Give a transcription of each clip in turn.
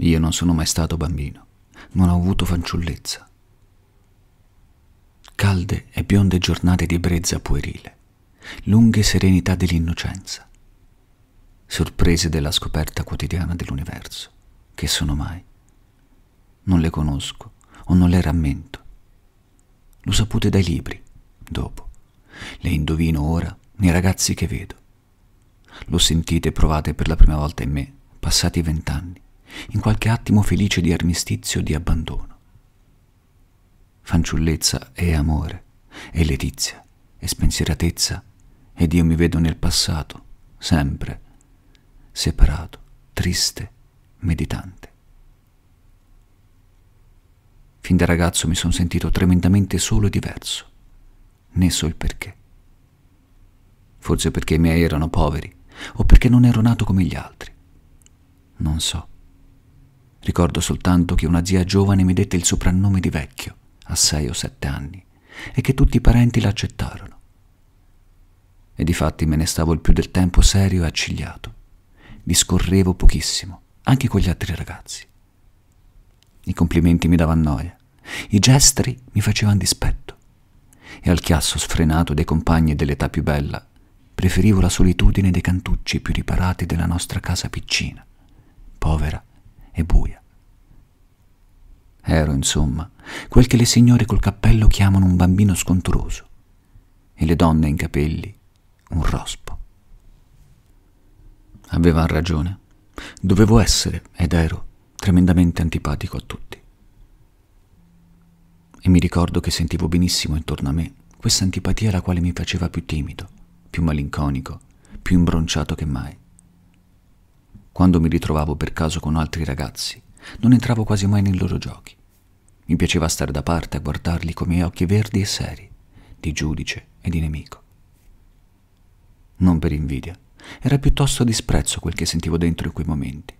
Io non sono mai stato bambino, non ho avuto fanciullezza. Calde e bionde giornate di brezza puerile, lunghe serenità dell'innocenza, sorprese della scoperta quotidiana dell'universo, che sono mai. Non le conosco o non le rammento. Lo sapute dai libri, dopo. Le indovino ora nei ragazzi che vedo. Lo sentite e provate per la prima volta in me, passati vent'anni in qualche attimo felice di armistizio, di abbandono. Fanciullezza e amore, e letizia, e spensieratezza, ed io mi vedo nel passato, sempre, separato, triste, meditante. Fin da ragazzo mi sono sentito tremendamente solo e diverso, ne so il perché. Forse perché i miei erano poveri, o perché non ero nato come gli altri. Non so. Ricordo soltanto che una zia giovane mi dette il soprannome di vecchio, a sei o sette anni, e che tutti i parenti l'accettarono. E difatti me ne stavo il più del tempo serio e accigliato. Discorrevo pochissimo, anche con gli altri ragazzi. I complimenti mi davano noia, i gesti mi facevano dispetto, e al chiasso sfrenato dei compagni dell'età più bella preferivo la solitudine dei cantucci più riparati della nostra casa piccina, povera e buia. Ero, insomma, quel che le signore col cappello chiamano un bambino scontroso e le donne in capelli un rospo. Avevano ragione. Dovevo essere, ed ero, tremendamente antipatico a tutti. E mi ricordo che sentivo benissimo intorno a me questa antipatia la quale mi faceva più timido, più malinconico, più imbronciato che mai. Quando mi ritrovavo per caso con altri ragazzi, non entravo quasi mai nei loro giochi. Mi piaceva stare da parte a guardarli con i miei occhi verdi e seri, di giudice e di nemico. Non per invidia, era piuttosto disprezzo quel che sentivo dentro in quei momenti.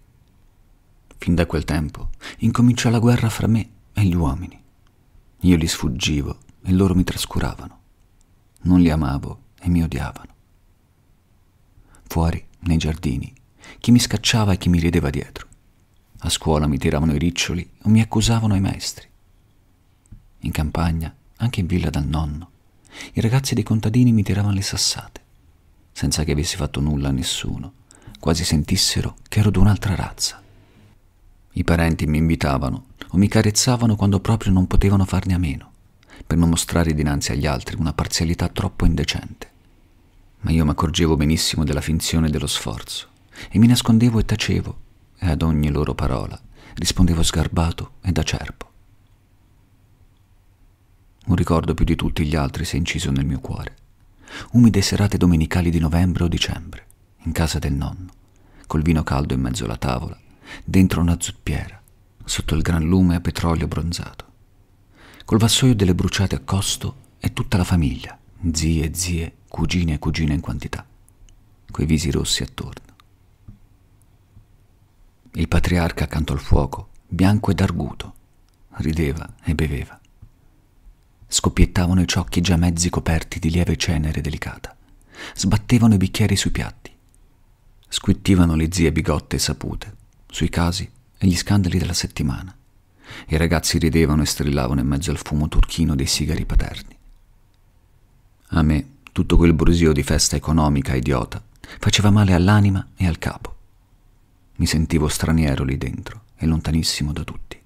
Fin da quel tempo incominciò la guerra fra me e gli uomini. Io li sfuggivo e loro mi trascuravano. Non li amavo e mi odiavano. Fuori, nei giardini, chi mi scacciava e chi mi rideva dietro. A scuola mi tiravano i riccioli o mi accusavano ai maestri. In campagna, anche in villa dal nonno, i ragazzi dei contadini mi tiravano le sassate, senza che avessi fatto nulla a nessuno, quasi sentissero che ero d'un'altra razza. I parenti mi invitavano o mi carezzavano quando proprio non potevano farne a meno, per non mostrare dinanzi agli altri una parzialità troppo indecente. Ma io mi accorgevo benissimo della finzione e dello sforzo e mi nascondevo e tacevo, e ad ogni loro parola rispondevo sgarbato ed acerbo. Un ricordo più di tutti gli altri si è inciso nel mio cuore. Umide serate domenicali di novembre o dicembre, in casa del nonno, col vino caldo in mezzo alla tavola, dentro una zuppiera, sotto il gran lume a petrolio bronzato. Col vassoio delle bruciate a costo e tutta la famiglia, zie, zie, cugine e cugine in quantità, coi visi rossi attorno il patriarca accanto al fuoco, bianco ed arguto, rideva e beveva. Scoppiettavano i ciocchi già mezzi coperti di lieve cenere delicata, sbattevano i bicchieri sui piatti, squittivano le zie bigotte e sapute, sui casi e gli scandali della settimana. I ragazzi ridevano e strillavano in mezzo al fumo turchino dei sigari paterni. A me tutto quel brusio di festa economica idiota faceva male all'anima e al capo. Mi sentivo straniero lì dentro e lontanissimo da tutti.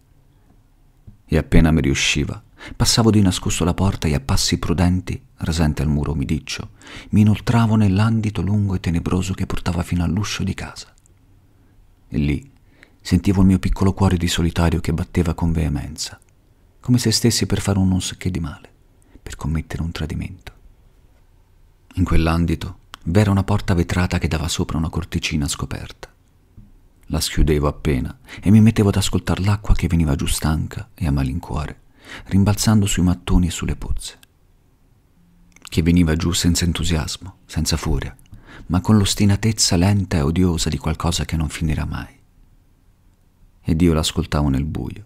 E appena mi riusciva, passavo di nascosto la porta e a passi prudenti, rasente al muro umidiccio, mi inoltravo nell'andito lungo e tenebroso che portava fino all'uscio di casa. E lì sentivo il mio piccolo cuore di solitario che batteva con veemenza, come se stessi per fare un non so che di male, per commettere un tradimento. In quell'andito v'era una porta vetrata che dava sopra una corticina scoperta la schiudevo appena e mi mettevo ad ascoltar l'acqua che veniva giù stanca e a malincuore, rimbalzando sui mattoni e sulle pozze. Che veniva giù senza entusiasmo, senza furia, ma con l'ostinatezza lenta e odiosa di qualcosa che non finirà mai. Ed io l'ascoltavo nel buio,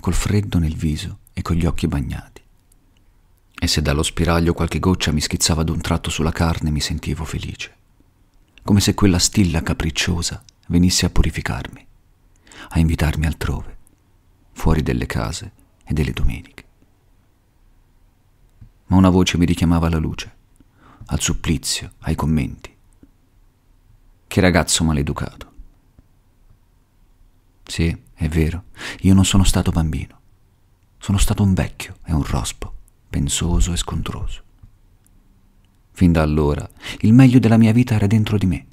col freddo nel viso e con gli occhi bagnati. E se dallo spiraglio qualche goccia mi schizzava d'un tratto sulla carne mi sentivo felice, come se quella stilla capricciosa venisse a purificarmi, a invitarmi altrove, fuori delle case e delle domeniche. Ma una voce mi richiamava alla luce, al supplizio, ai commenti. Che ragazzo maleducato. Sì, è vero, io non sono stato bambino. Sono stato un vecchio e un rospo, pensoso e scontroso. Fin da allora il meglio della mia vita era dentro di me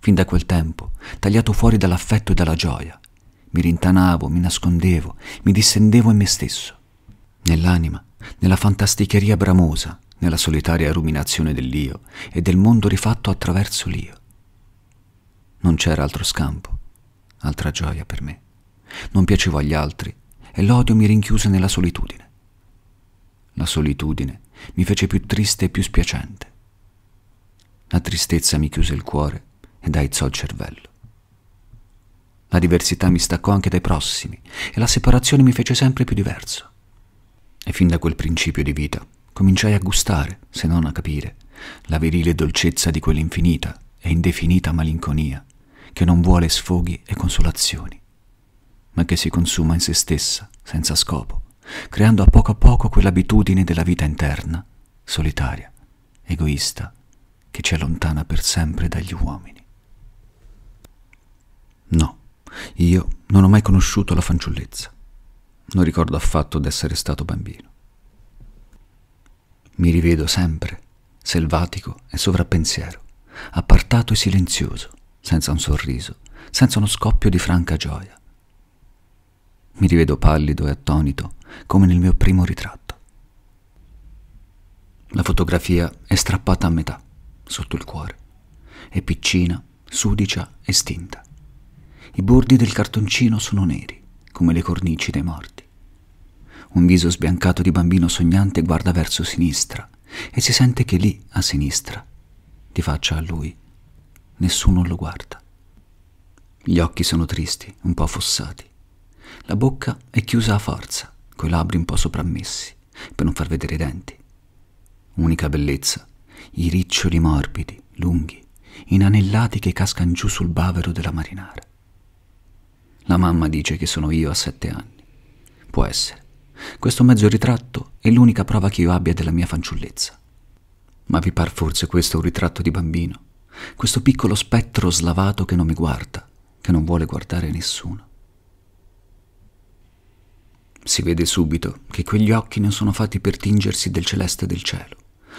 fin da quel tempo, tagliato fuori dall'affetto e dalla gioia. Mi rintanavo, mi nascondevo, mi dissendevo in me stesso. Nell'anima, nella fantasticheria bramosa, nella solitaria ruminazione dell'io e del mondo rifatto attraverso l'io. Non c'era altro scampo, altra gioia per me. Non piacevo agli altri e l'odio mi rinchiuse nella solitudine. La solitudine mi fece più triste e più spiacente. La tristezza mi chiuse il cuore ed aizzò il cervello. La diversità mi staccò anche dai prossimi e la separazione mi fece sempre più diverso. E fin da quel principio di vita cominciai a gustare, se non a capire, la virile dolcezza di quell'infinita e indefinita malinconia che non vuole sfoghi e consolazioni, ma che si consuma in se stessa, senza scopo, creando a poco a poco quell'abitudine della vita interna, solitaria, egoista, che ci allontana per sempre dagli uomini. No, io non ho mai conosciuto la fanciullezza. Non ricordo affatto d'essere stato bambino. Mi rivedo sempre, selvatico e sovrappensiero, appartato e silenzioso, senza un sorriso, senza uno scoppio di franca gioia. Mi rivedo pallido e attonito, come nel mio primo ritratto. La fotografia è strappata a metà, sotto il cuore, è piccina, sudicia e stinta. I bordi del cartoncino sono neri, come le cornici dei morti. Un viso sbiancato di bambino sognante guarda verso sinistra e si sente che lì, a sinistra, di faccia a lui, nessuno lo guarda. Gli occhi sono tristi, un po' affossati. La bocca è chiusa a forza, coi labbri un po' soprammessi, per non far vedere i denti. Unica bellezza, i riccioli morbidi, lunghi, inanellati che cascano giù sul bavero della marinara. La mamma dice che sono io a sette anni. Può essere. Questo mezzo ritratto è l'unica prova che io abbia della mia fanciullezza. Ma vi par forse questo un ritratto di bambino? Questo piccolo spettro slavato che non mi guarda, che non vuole guardare nessuno. Si vede subito che quegli occhi non sono fatti per tingersi del celeste del cielo.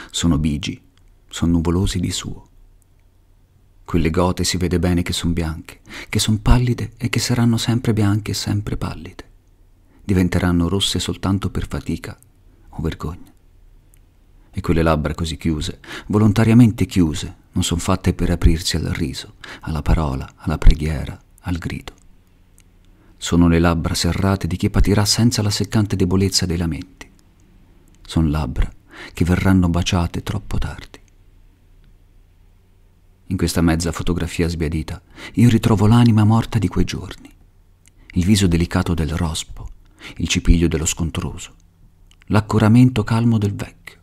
Sono bigi, sono nuvolosi di suo. Quelle gote si vede bene che sono bianche, che sono pallide e che saranno sempre bianche e sempre pallide. Diventeranno rosse soltanto per fatica o vergogna. E quelle labbra così chiuse, volontariamente chiuse, non sono fatte per aprirsi al riso, alla parola, alla preghiera, al grido. Sono le labbra serrate di chi patirà senza la seccante debolezza dei lamenti. Son labbra che verranno baciate troppo tardi in questa mezza fotografia sbiadita, io ritrovo l'anima morta di quei giorni, il viso delicato del rospo, il cipiglio dello scontroso, l'accoramento calmo del vecchio.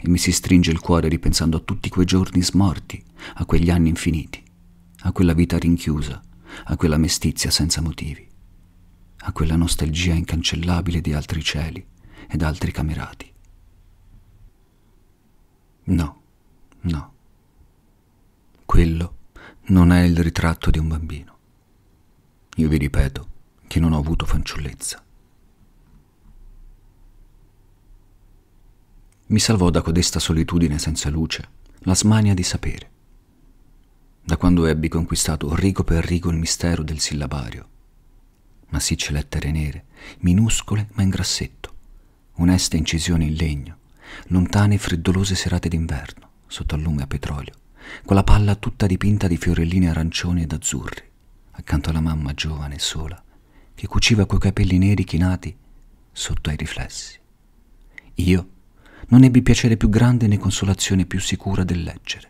E mi si stringe il cuore ripensando a tutti quei giorni smorti, a quegli anni infiniti, a quella vita rinchiusa, a quella mestizia senza motivi, a quella nostalgia incancellabile di altri cieli ed altri camerati. No, no quello non è il ritratto di un bambino. Io vi ripeto che non ho avuto fanciullezza. Mi salvò da codesta solitudine senza luce la smania di sapere. Da quando ebbi conquistato rigo per rigo il mistero del sillabario. Massicce lettere nere, minuscole ma in grassetto, oneste incisioni in legno, lontane e freddolose serate d'inverno, sotto al lume a petrolio, quella palla tutta dipinta di fiorellini arancioni ed azzurri, accanto alla mamma giovane e sola, che cuciva coi capelli neri chinati sotto ai riflessi. Io non ebbi piacere più grande né consolazione più sicura del leggere.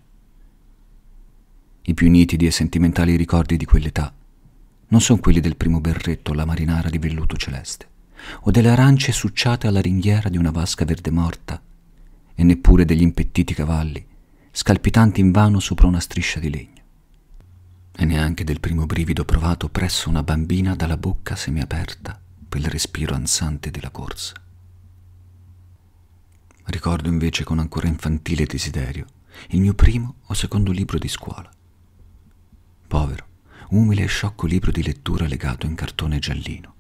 I più nitidi e sentimentali ricordi di quell'età non sono quelli del primo berretto alla marinara di velluto celeste, o delle arance succiate alla ringhiera di una vasca verde morta, e neppure degli impettiti cavalli scalpitante invano sopra una striscia di legno. E neanche del primo brivido provato presso una bambina dalla bocca semiaperta per il respiro ansante della corsa. Ricordo invece con ancora infantile desiderio il mio primo o secondo libro di scuola. Povero, umile e sciocco libro di lettura legato in cartone giallino,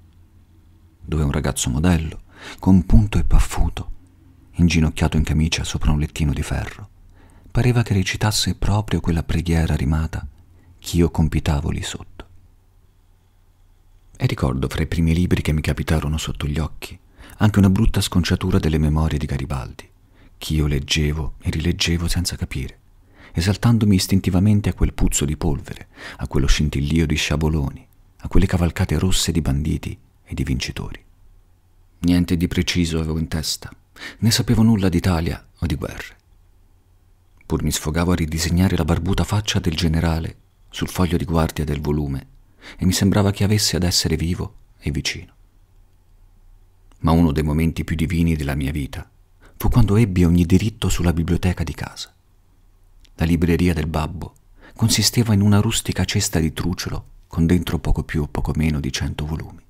dove un ragazzo modello, con punto e paffuto, inginocchiato in camicia sopra un lettino di ferro, pareva che recitasse proprio quella preghiera rimata ch'io compitavo lì sotto. E ricordo fra i primi libri che mi capitarono sotto gli occhi anche una brutta sconciatura delle memorie di Garibaldi, ch'io leggevo e rileggevo senza capire, esaltandomi istintivamente a quel puzzo di polvere, a quello scintillio di sciaboloni, a quelle cavalcate rosse di banditi e di vincitori. Niente di preciso avevo in testa, né sapevo nulla d'Italia o di guerre pur mi sfogavo a ridisegnare la barbuta faccia del generale sul foglio di guardia del volume e mi sembrava che avesse ad essere vivo e vicino. Ma uno dei momenti più divini della mia vita fu quando ebbi ogni diritto sulla biblioteca di casa. La libreria del babbo consisteva in una rustica cesta di trucciolo con dentro poco più o poco meno di cento volumi.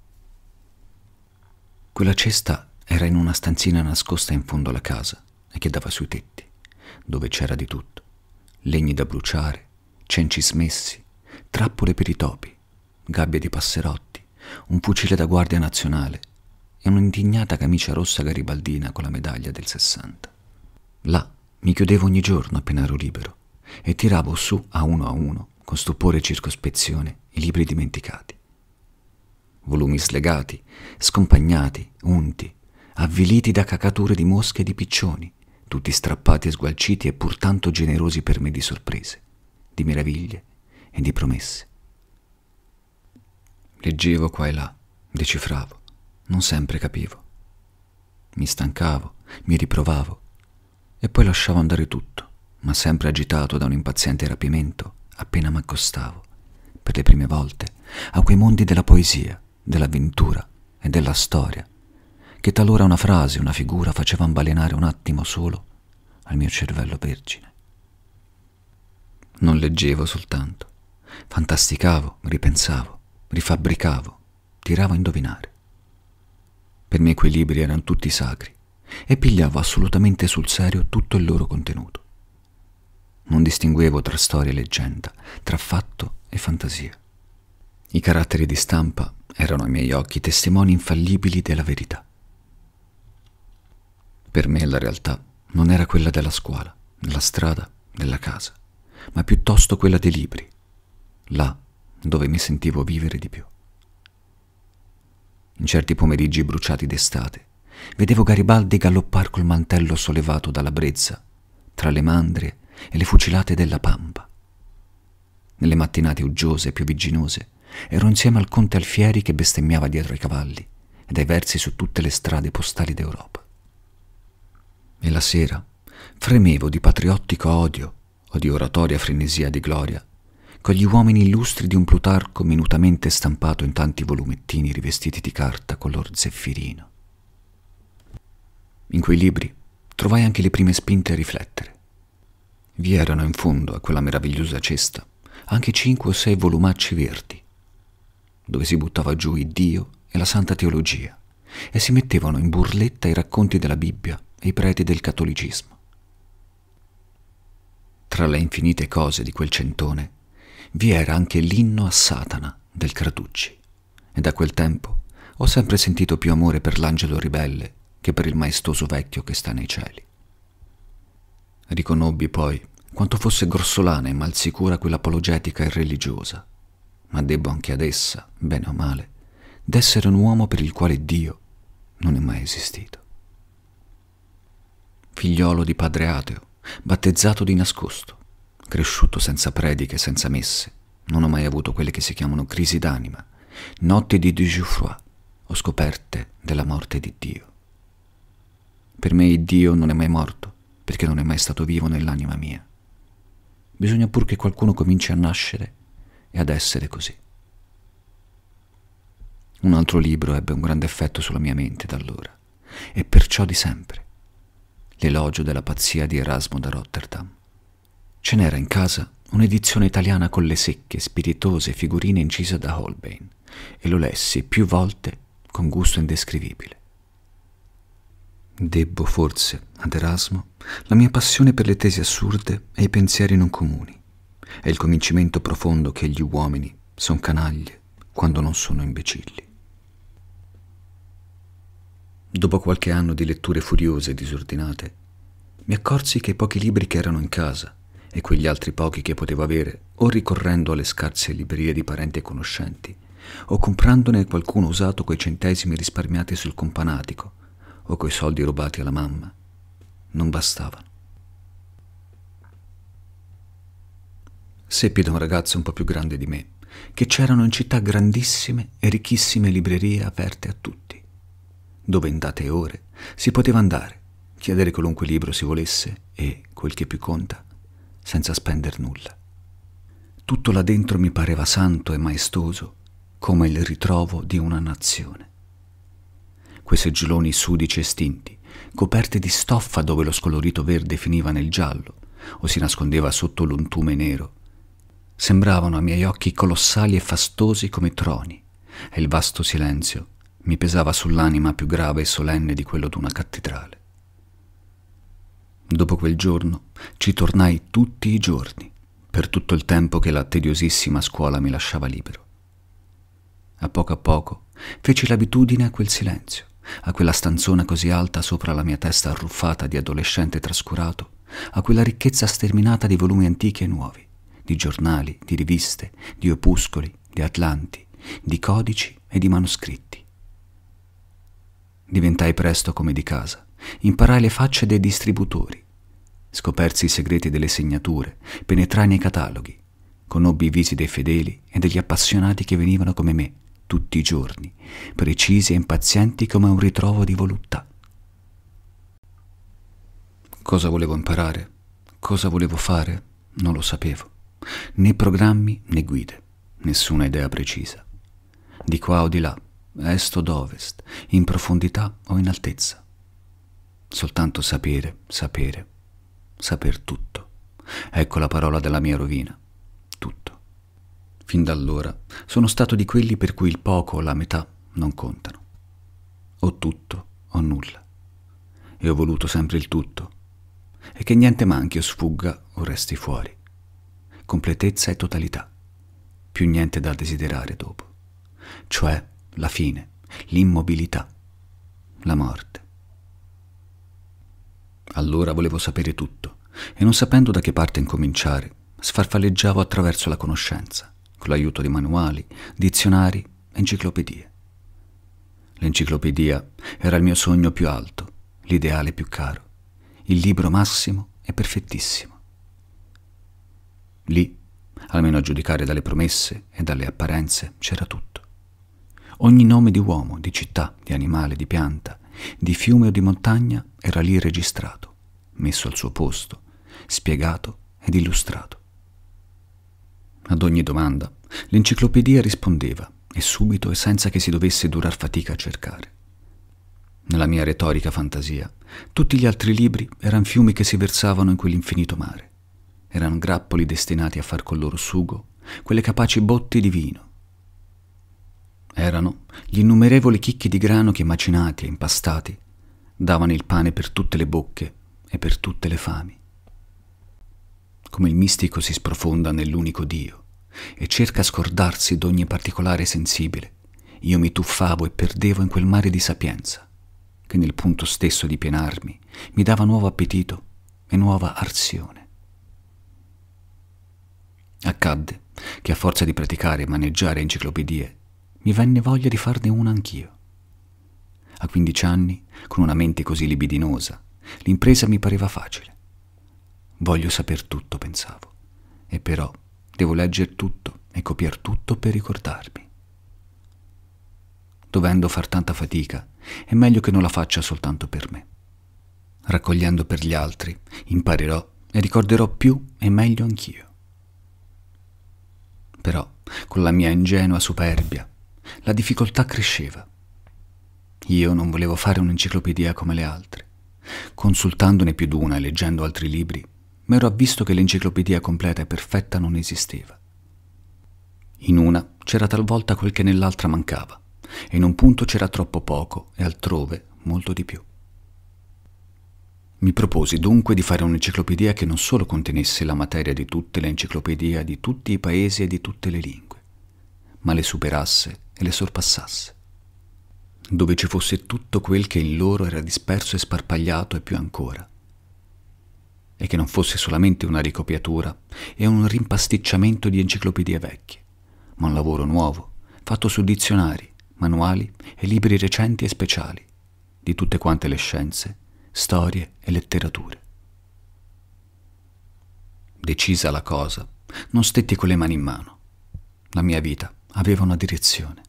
Quella cesta era in una stanzina nascosta in fondo alla casa e che dava sui tetti dove c'era di tutto. Legni da bruciare, cenci smessi, trappole per i topi, gabbie di passerotti, un fucile da guardia nazionale e un'indignata camicia rossa garibaldina con la medaglia del 60. Là mi chiudevo ogni giorno appena ero libero e tiravo su a uno a uno, con stupore e circospezione, i libri dimenticati. Volumi slegati, scompagnati, unti, avviliti da cacature di mosche e di piccioni, tutti strappati e sgualciti e pur tanto generosi per me di sorprese, di meraviglie e di promesse. Leggevo qua e là, decifravo, non sempre capivo. Mi stancavo, mi riprovavo e poi lasciavo andare tutto, ma sempre agitato da un impaziente rapimento appena m'accostavo, per le prime volte, a quei mondi della poesia, dell'avventura e della storia che talora una frase, una figura facevano balenare un attimo solo al mio cervello vergine. Non leggevo soltanto, fantasticavo, ripensavo, rifabbricavo, tiravo a indovinare. Per me quei libri erano tutti sacri e pigliavo assolutamente sul serio tutto il loro contenuto. Non distinguevo tra storia e leggenda, tra fatto e fantasia. I caratteri di stampa erano ai miei occhi testimoni infallibili della verità. Per me la realtà non era quella della scuola, della strada, della casa, ma piuttosto quella dei libri, là dove mi sentivo vivere di più. In certi pomeriggi bruciati d'estate, vedevo Garibaldi galoppar col mantello sollevato dalla brezza, tra le mandrie e le fucilate della pampa. Nelle mattinate uggiose e piovigginose, ero insieme al conte Alfieri che bestemmiava dietro ai cavalli e dai versi su tutte le strade postali d'Europa e la sera fremevo di patriottico odio o di oratoria frenesia di gloria con gli uomini illustri di un Plutarco minutamente stampato in tanti volumettini rivestiti di carta color zeffirino. In quei libri trovai anche le prime spinte a riflettere. Vi erano in fondo a quella meravigliosa cesta anche cinque o sei volumacci verdi, dove si buttava giù il Dio e la Santa Teologia, e si mettevano in burletta i racconti della Bibbia i preti del cattolicismo. Tra le infinite cose di quel centone vi era anche l'inno a Satana del Cratucci e da quel tempo ho sempre sentito più amore per l'angelo ribelle che per il maestoso vecchio che sta nei cieli. Riconobbi poi quanto fosse grossolana e malsicura quell'apologetica e religiosa, ma debbo anche ad essa, bene o male, d'essere un uomo per il quale Dio non è mai esistito figliolo di padre ateo, battezzato di nascosto, cresciuto senza prediche, senza messe. Non ho mai avuto quelle che si chiamano crisi d'anima, notti di Dujufroi o scoperte della morte di Dio. Per me Dio non è mai morto, perché non è mai stato vivo nell'anima mia. Bisogna pur che qualcuno cominci a nascere e ad essere così. Un altro libro ebbe un grande effetto sulla mia mente da allora, e perciò di sempre l'elogio della pazzia di Erasmo da Rotterdam. Ce n'era in casa un'edizione italiana con le secche, spiritose figurine incise da Holbein e lo lessi più volte con gusto indescrivibile. Debbo forse ad Erasmo la mia passione per le tesi assurde e i pensieri non comuni e il convincimento profondo che gli uomini sono canaglie quando non sono imbecilli. Dopo qualche anno di letture furiose e disordinate, mi accorsi che i pochi libri che erano in casa e quegli altri pochi che potevo avere, o ricorrendo alle scarse librerie di parenti e conoscenti, o comprandone qualcuno usato coi centesimi risparmiati sul companatico, o coi soldi rubati alla mamma, non bastavano. Seppi da un ragazzo un po' più grande di me che c'erano in città grandissime e ricchissime librerie aperte a tutti dove in date ore si poteva andare, chiedere qualunque libro si volesse e, quel che più conta, senza spender nulla. Tutto là dentro mi pareva santo e maestoso, come il ritrovo di una nazione. Quei seggioloni sudici e stinti, coperte di stoffa dove lo scolorito verde finiva nel giallo o si nascondeva sotto l'untume nero, sembravano a miei occhi colossali e fastosi come troni, e il vasto silenzio mi pesava sull'anima più grave e solenne di quello d'una cattedrale. Dopo quel giorno ci tornai tutti i giorni, per tutto il tempo che la tediosissima scuola mi lasciava libero. A poco a poco feci l'abitudine a quel silenzio, a quella stanzona così alta sopra la mia testa arruffata di adolescente trascurato, a quella ricchezza sterminata di volumi antichi e nuovi, di giornali, di riviste, di opuscoli, di atlanti, di codici e di manoscritti. Diventai presto come di casa. Imparai le facce dei distributori. Scopersi i segreti delle segnature, penetrai nei cataloghi. Conobbi i visi dei fedeli e degli appassionati che venivano come me, tutti i giorni, precisi e impazienti come un ritrovo di voluttà. Cosa volevo imparare? Cosa volevo fare? Non lo sapevo. Né programmi né guide, nessuna idea precisa. Di qua o di là est o ovest, in profondità o in altezza. Soltanto sapere, sapere, saper tutto. Ecco la parola della mia rovina. Tutto. Fin da allora sono stato di quelli per cui il poco o la metà non contano. O tutto o nulla. E ho voluto sempre il tutto. E che niente manchi o sfugga o resti fuori. Completezza e totalità. Più niente da desiderare dopo. Cioè la fine, l'immobilità, la morte. Allora volevo sapere tutto e non sapendo da che parte incominciare, sfarfalleggiavo attraverso la conoscenza, con l'aiuto di manuali, dizionari, enciclopedie. L'enciclopedia era il mio sogno più alto, l'ideale più caro, il libro massimo e perfettissimo. Lì, almeno a giudicare dalle promesse e dalle apparenze, c'era tutto. Ogni nome di uomo, di città, di animale, di pianta, di fiume o di montagna era lì registrato, messo al suo posto, spiegato ed illustrato. Ad ogni domanda l'enciclopedia rispondeva, e subito e senza che si dovesse durar fatica a cercare. Nella mia retorica fantasia, tutti gli altri libri erano fiumi che si versavano in quell'infinito mare. Erano grappoli destinati a far col loro sugo quelle capaci botti di vino, erano gli innumerevoli chicchi di grano che macinati e impastati davano il pane per tutte le bocche e per tutte le fami. Come il mistico si sprofonda nell'unico Dio e cerca a scordarsi d'ogni particolare sensibile, io mi tuffavo e perdevo in quel mare di sapienza, che nel punto stesso di pienarmi mi dava nuovo appetito e nuova arsione. Accadde che a forza di praticare e maneggiare enciclopedie, mi venne voglia di farne una anch'io. A 15 anni, con una mente così libidinosa, l'impresa mi pareva facile. Voglio saper tutto, pensavo, e però devo leggere tutto e copiar tutto per ricordarmi. Dovendo far tanta fatica, è meglio che non la faccia soltanto per me. Raccogliendo per gli altri, imparerò e ricorderò più e meglio anch'io. Però, con la mia ingenua superbia, la difficoltà cresceva. Io non volevo fare un'enciclopedia come le altre. Consultandone più d'una e leggendo altri libri, mi ero avvisto che l'enciclopedia completa e perfetta non esisteva. In una c'era talvolta quel che nell'altra mancava, e in un punto c'era troppo poco e altrove molto di più. Mi proposi dunque di fare un'enciclopedia che non solo contenesse la materia di tutte le enciclopedie di tutti i paesi e di tutte le lingue, ma le superasse e le sorpassasse, dove ci fosse tutto quel che in loro era disperso e sparpagliato e più ancora, e che non fosse solamente una ricopiatura e un rimpasticciamento di enciclopedie vecchie, ma un lavoro nuovo, fatto su dizionari, manuali e libri recenti e speciali, di tutte quante le scienze, storie e letterature. Decisa la cosa, non stetti con le mani in mano. La mia vita aveva una direzione.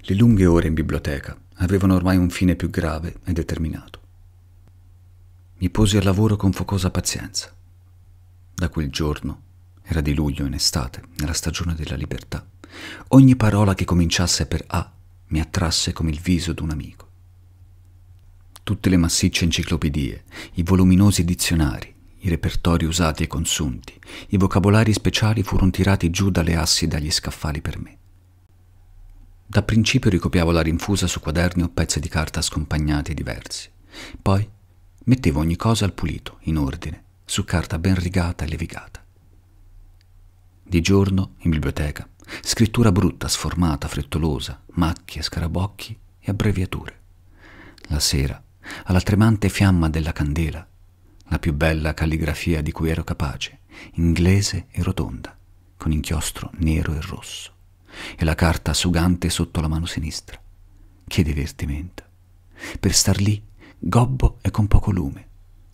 Le lunghe ore in biblioteca avevano ormai un fine più grave e determinato. Mi posi al lavoro con focosa pazienza. Da quel giorno, era di luglio in estate, nella stagione della libertà, ogni parola che cominciasse per A mi attrasse come il viso d'un amico. Tutte le massicce enciclopedie, i voluminosi dizionari, i repertori usati e consunti, i vocabolari speciali furono tirati giù dalle assi e dagli scaffali per me. Da principio ricopiavo la rinfusa su quaderni o pezzi di carta scompagnati e diversi. Poi mettevo ogni cosa al pulito, in ordine, su carta ben rigata e levigata. Di giorno, in biblioteca, scrittura brutta, sformata, frettolosa, macchie, scarabocchi e abbreviature. La sera, alla tremante fiamma della candela, la più bella calligrafia di cui ero capace, inglese e rotonda, con inchiostro nero e rosso e la carta sugante sotto la mano sinistra. Che divertimento! Per star lì, gobbo e con poco lume.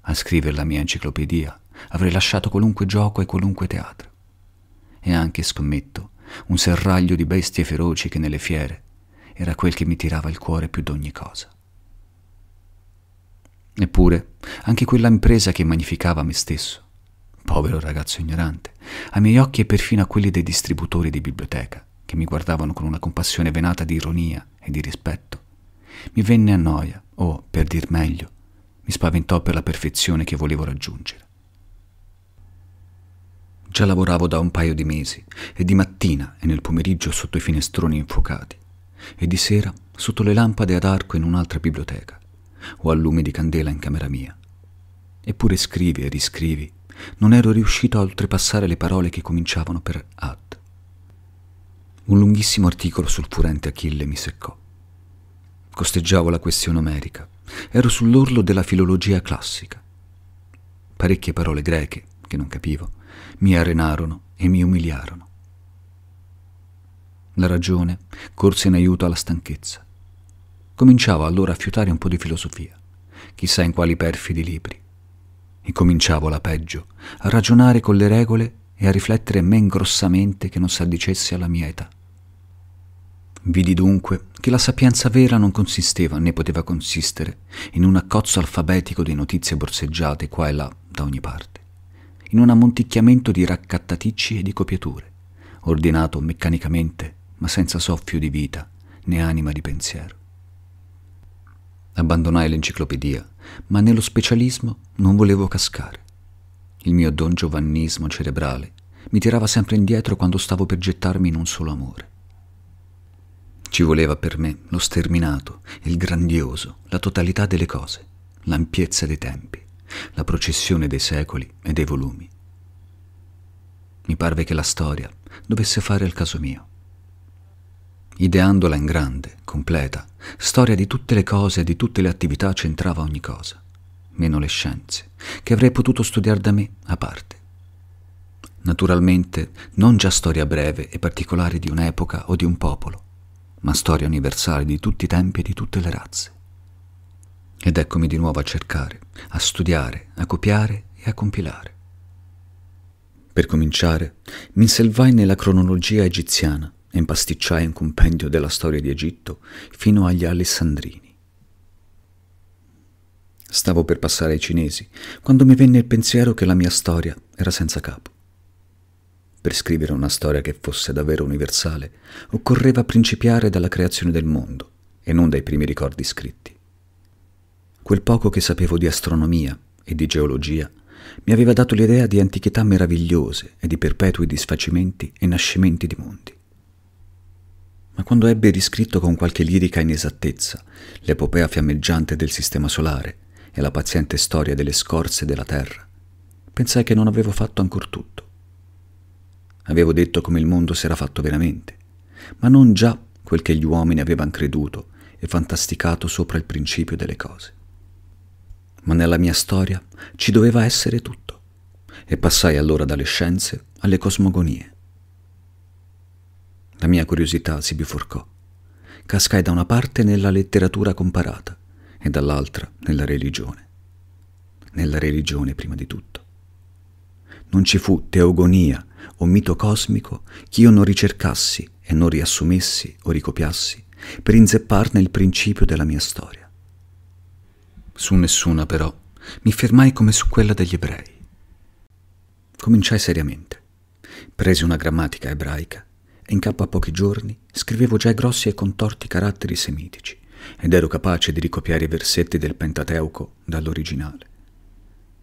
A scrivere la mia enciclopedia avrei lasciato qualunque gioco e qualunque teatro. E anche, scommetto, un serraglio di bestie feroci che nelle fiere era quel che mi tirava il cuore più d'ogni cosa. Eppure, anche quella impresa che magnificava me stesso, povero ragazzo ignorante, ai miei occhi e perfino a quelli dei distributori di biblioteca, che mi guardavano con una compassione venata di ironia e di rispetto. Mi venne a noia, o, per dir meglio, mi spaventò per la perfezione che volevo raggiungere. Già lavoravo da un paio di mesi, e di mattina e nel pomeriggio sotto i finestroni infuocati, e di sera sotto le lampade ad arco in un'altra biblioteca, o al lume di candela in camera mia. Eppure scrivi e riscrivi, non ero riuscito a oltrepassare le parole che cominciavano per ad. Un lunghissimo articolo sul furente Achille mi seccò. Costeggiavo la questione omerica. Ero sull'orlo della filologia classica. Parecchie parole greche, che non capivo, mi arenarono e mi umiliarono. La ragione corse in aiuto alla stanchezza. Cominciavo allora a fiutare un po' di filosofia, chissà in quali perfidi libri. E cominciavo la peggio, a ragionare con le regole e a riflettere men grossamente che non si s'addicesse alla mia età. Vidi dunque che la sapienza vera non consisteva né poteva consistere in un accozzo alfabetico di notizie borseggiate qua e là da ogni parte, in un ammonticchiamento di raccattaticci e di copiature, ordinato meccanicamente ma senza soffio di vita né anima di pensiero. Abbandonai l'enciclopedia, ma nello specialismo non volevo cascare. Il mio don giovannismo cerebrale mi tirava sempre indietro quando stavo per gettarmi in un solo amore. Ci voleva per me lo sterminato, il grandioso, la totalità delle cose, l'ampiezza dei tempi, la processione dei secoli e dei volumi. Mi parve che la storia dovesse fare al caso mio. Ideandola in grande, completa, storia di tutte le cose e di tutte le attività centrava ogni cosa, meno le scienze, che avrei potuto studiare da me a parte. Naturalmente non già storia breve e particolare di un'epoca o di un popolo, ma storia universale di tutti i tempi e di tutte le razze. Ed eccomi di nuovo a cercare, a studiare, a copiare e a compilare. Per cominciare, mi inselvai nella cronologia egiziana e impasticciai un compendio della storia di Egitto fino agli Alessandrini. Stavo per passare ai cinesi, quando mi venne il pensiero che la mia storia era senza capo. Per scrivere una storia che fosse davvero universale, occorreva principiare dalla creazione del mondo e non dai primi ricordi scritti. Quel poco che sapevo di astronomia e di geologia mi aveva dato l'idea di antichità meravigliose e di perpetui disfacimenti e nascimenti di mondi. Ma quando ebbe riscritto con qualche lirica inesattezza l'epopea fiammeggiante del Sistema Solare e la paziente storia delle scorze della Terra, pensai che non avevo fatto ancor tutto. Avevo detto come il mondo s'era fatto veramente, ma non già quel che gli uomini avevano creduto e fantasticato sopra il principio delle cose. Ma nella mia storia ci doveva essere tutto, e passai allora dalle scienze alle cosmogonie. La mia curiosità si biforcò. Cascai da una parte nella letteratura comparata e dall'altra nella religione. Nella religione prima di tutto. Non ci fu teogonia o mito cosmico che io non ricercassi e non riassumessi o ricopiassi per inzepparne il principio della mia storia. Su nessuna però mi fermai come su quella degli ebrei. Cominciai seriamente. Presi una grammatica ebraica e in capo a pochi giorni scrivevo già grossi e contorti caratteri semitici ed ero capace di ricopiare i versetti del Pentateuco dall'originale.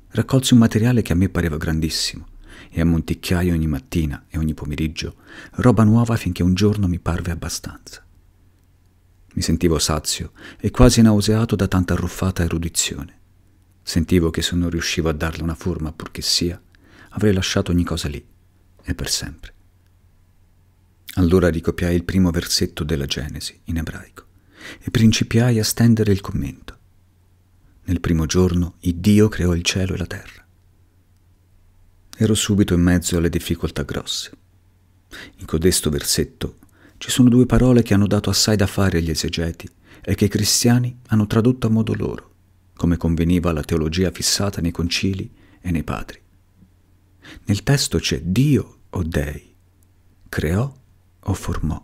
Raccolsi un materiale che a me pareva grandissimo e ammonticchiai ogni mattina e ogni pomeriggio roba nuova finché un giorno mi parve abbastanza. Mi sentivo sazio e quasi nauseato da tanta arruffata erudizione. Sentivo che se non riuscivo a darle una forma, purché sia, avrei lasciato ogni cosa lì, e per sempre. Allora ricopiai il primo versetto della Genesi, in ebraico, e principiai a stendere il commento. Nel primo giorno, il Dio creò il cielo e la terra ero subito in mezzo alle difficoltà grosse. In codesto versetto ci sono due parole che hanno dato assai da fare agli esegeti e che i cristiani hanno tradotto a modo loro, come conveniva alla teologia fissata nei concili e nei padri. Nel testo c'è Dio o Dei, creò o formò,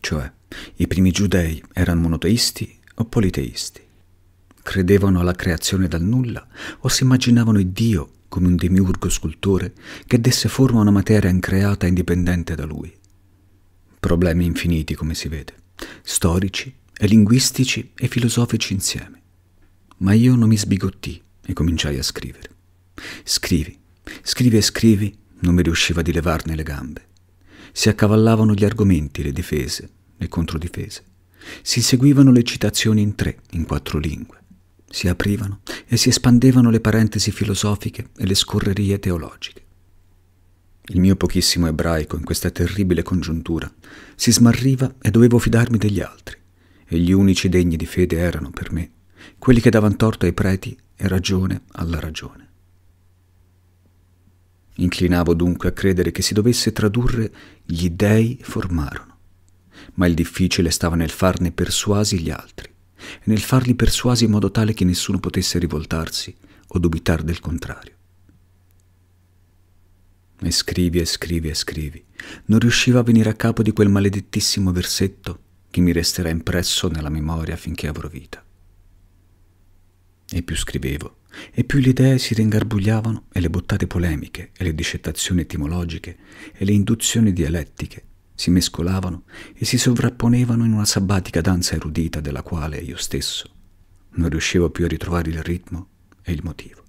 cioè i primi giudei erano monoteisti o politeisti. Credevano alla creazione dal nulla o si immaginavano il Dio come un demiurgo scultore che desse forma a una materia increata indipendente da lui. Problemi infiniti, come si vede, storici e linguistici e filosofici insieme. Ma io non mi sbigottì e cominciai a scrivere. Scrivi, scrivi e scrivi, non mi riusciva di levarne le gambe. Si accavallavano gli argomenti, le difese, le controdifese. Si seguivano le citazioni in tre, in quattro lingue si aprivano e si espandevano le parentesi filosofiche e le scorrerie teologiche. Il mio pochissimo ebraico in questa terribile congiuntura si smarriva e dovevo fidarmi degli altri, e gli unici degni di fede erano per me quelli che davano torto ai preti e ragione alla ragione. Inclinavo dunque a credere che si dovesse tradurre gli dei formarono, ma il difficile stava nel farne persuasi gli altri e nel farli persuasi in modo tale che nessuno potesse rivoltarsi o dubitar del contrario. E scrivi e scrivi e scrivi. Non riusciva a venire a capo di quel maledettissimo versetto che mi resterà impresso nella memoria finché avrò vita. E più scrivevo, e più le idee si ringarbugliavano e le bottate polemiche e le discettazioni etimologiche e le induzioni dialettiche si mescolavano e si sovrapponevano in una sabbatica danza erudita della quale io stesso non riuscivo più a ritrovare il ritmo e il motivo.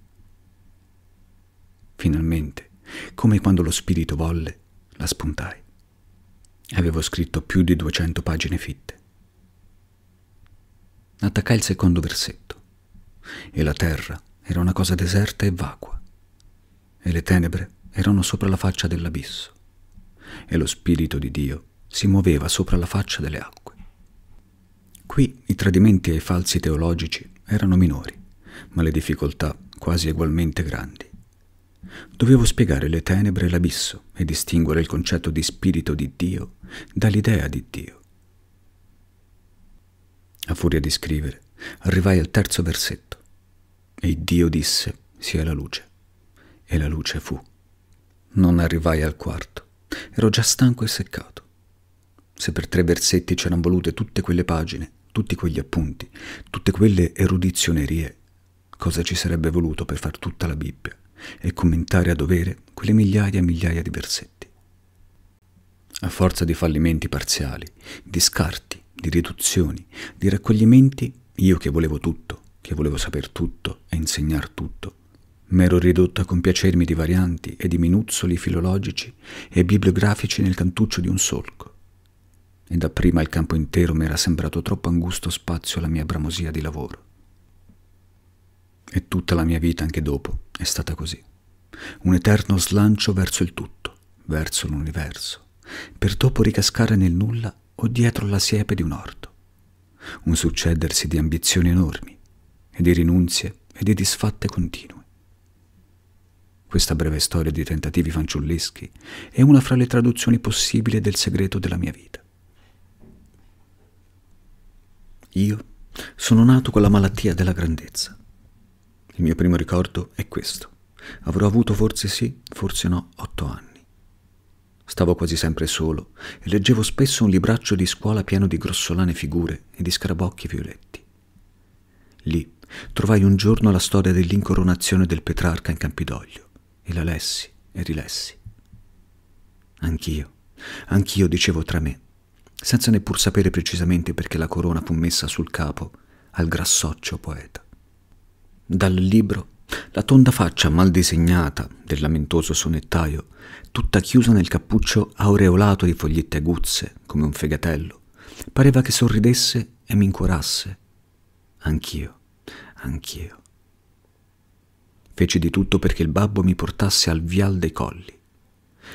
Finalmente, come quando lo spirito volle, la spuntai. Avevo scritto più di 200 pagine fitte. Attaccai il secondo versetto e la terra era una cosa deserta e vacua e le tenebre erano sopra la faccia dell'abisso e lo Spirito di Dio si muoveva sopra la faccia delle acque. Qui i tradimenti ai falsi teologici erano minori, ma le difficoltà quasi egualmente grandi. Dovevo spiegare le tenebre e l'abisso e distinguere il concetto di spirito di Dio dall'idea di Dio. A furia di scrivere, arrivai al terzo versetto. E Dio disse, sia la luce. E la luce fu. Non arrivai al quarto. Ero già stanco e seccato. Se per tre versetti c'erano volute tutte quelle pagine, tutti quegli appunti, tutte quelle erudizionerie, cosa ci sarebbe voluto per far tutta la Bibbia e commentare a dovere quelle migliaia e migliaia di versetti? A forza di fallimenti parziali, di scarti, di riduzioni, di raccoglimenti, io che volevo tutto, che volevo saper tutto e insegnar tutto, m'ero ridotto a compiacermi di varianti e di minuzzoli filologici e bibliografici nel cantuccio di un solco. E dapprima il campo intero m'era sembrato troppo angusto spazio alla mia bramosia di lavoro. E tutta la mia vita anche dopo è stata così. Un eterno slancio verso il tutto, verso l'universo, per dopo ricascare nel nulla o dietro la siepe di un orto. Un succedersi di ambizioni enormi e di rinunzie e di disfatte continue. Questa breve storia di tentativi fanciulleschi è una fra le traduzioni possibili del segreto della mia vita. Io sono nato con la malattia della grandezza. Il mio primo ricordo è questo. Avrò avuto forse sì, forse no, otto anni. Stavo quasi sempre solo e leggevo spesso un libraccio di scuola pieno di grossolane figure e di scarabocchi violetti. Lì trovai un giorno la storia dell'incoronazione del Petrarca in Campidoglio e la lessi e rilessi. Anch'io, anch'io dicevo tra me, senza neppur sapere precisamente perché la corona fu messa sul capo al grassoccio poeta. Dal libro, la tonda faccia mal disegnata del lamentoso sonettaio, tutta chiusa nel cappuccio aureolato di fogliette aguzze, come un fegatello, pareva che sorridesse e mi incuorasse. Anch'io, anch'io. Feci di tutto perché il babbo mi portasse al vial dei colli.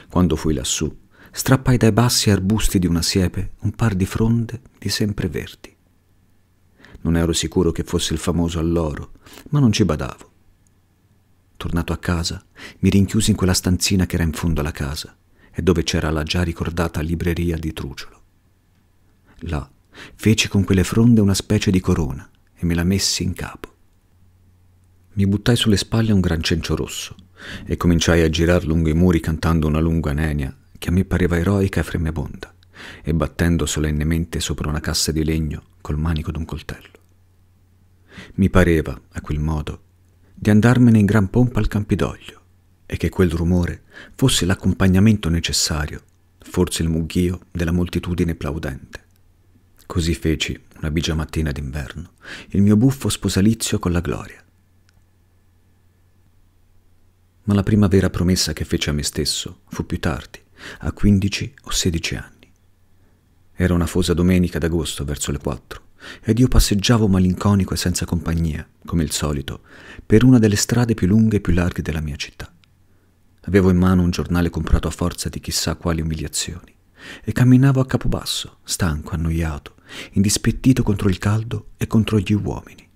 Quando fui lassù, strappai dai bassi arbusti di una siepe un par di fronde di sempreverdi. Non ero sicuro che fosse il famoso alloro, ma non ci badavo. Tornato a casa, mi rinchiusi in quella stanzina che era in fondo alla casa e dove c'era la già ricordata libreria di Truciolo. Là feci con quelle fronde una specie di corona e me la messi in capo. Mi buttai sulle spalle un gran cencio rosso e cominciai a girar lungo i muri cantando una lunga nenia che a me pareva eroica e fremebonda e battendo solennemente sopra una cassa di legno col manico d'un coltello. Mi pareva, a quel modo, di andarmene in gran pompa al Campidoglio e che quel rumore fosse l'accompagnamento necessario, forse il mugghio della moltitudine plaudente. Così feci una bigia mattina d'inverno, il mio buffo sposalizio con la gloria ma la prima vera promessa che feci a me stesso fu più tardi, a 15 o 16 anni. Era una fosa domenica d'agosto verso le 4 ed io passeggiavo malinconico e senza compagnia, come il solito, per una delle strade più lunghe e più larghe della mia città. Avevo in mano un giornale comprato a forza di chissà quali umiliazioni e camminavo a capobasso, stanco, annoiato, indispettito contro il caldo e contro gli uomini.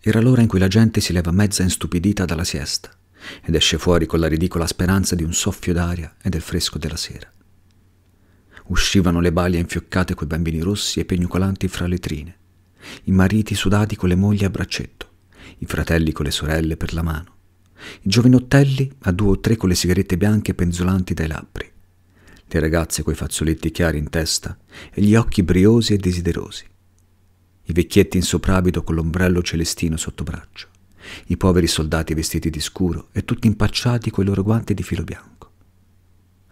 Era l'ora in cui la gente si leva mezza instupidita dalla siesta ed esce fuori con la ridicola speranza di un soffio d'aria e del fresco della sera. Uscivano le balie infioccate coi bambini rossi e piagnucolanti fra le trine, i mariti sudati con le mogli a braccetto, i fratelli con le sorelle per la mano, i giovinottelli a due o tre con le sigarette bianche penzolanti dai labbri, le ragazze coi fazzoletti chiari in testa e gli occhi briosi e desiderosi, i vecchietti in soprabito con l'ombrello celestino sotto braccio i poveri soldati vestiti di scuro e tutti impacciati coi loro guanti di filo bianco.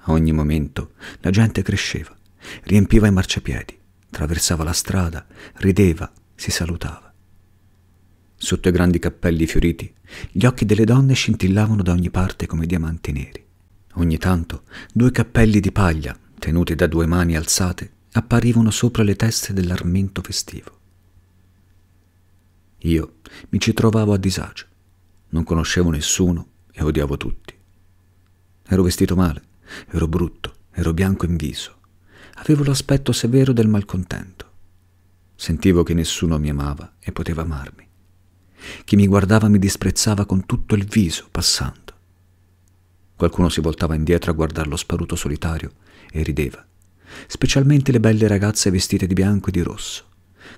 A ogni momento la gente cresceva, riempiva i marciapiedi, traversava la strada, rideva, si salutava. Sotto i grandi cappelli fioriti, gli occhi delle donne scintillavano da ogni parte come diamanti neri. Ogni tanto due cappelli di paglia, tenuti da due mani alzate, apparivano sopra le teste dell'armento festivo. Io mi ci trovavo a disagio. Non conoscevo nessuno e odiavo tutti. Ero vestito male, ero brutto, ero bianco in viso. Avevo l'aspetto severo del malcontento. Sentivo che nessuno mi amava e poteva amarmi. Chi mi guardava mi disprezzava con tutto il viso, passando. Qualcuno si voltava indietro a guardare lo sparuto solitario e rideva, specialmente le belle ragazze vestite di bianco e di rosso,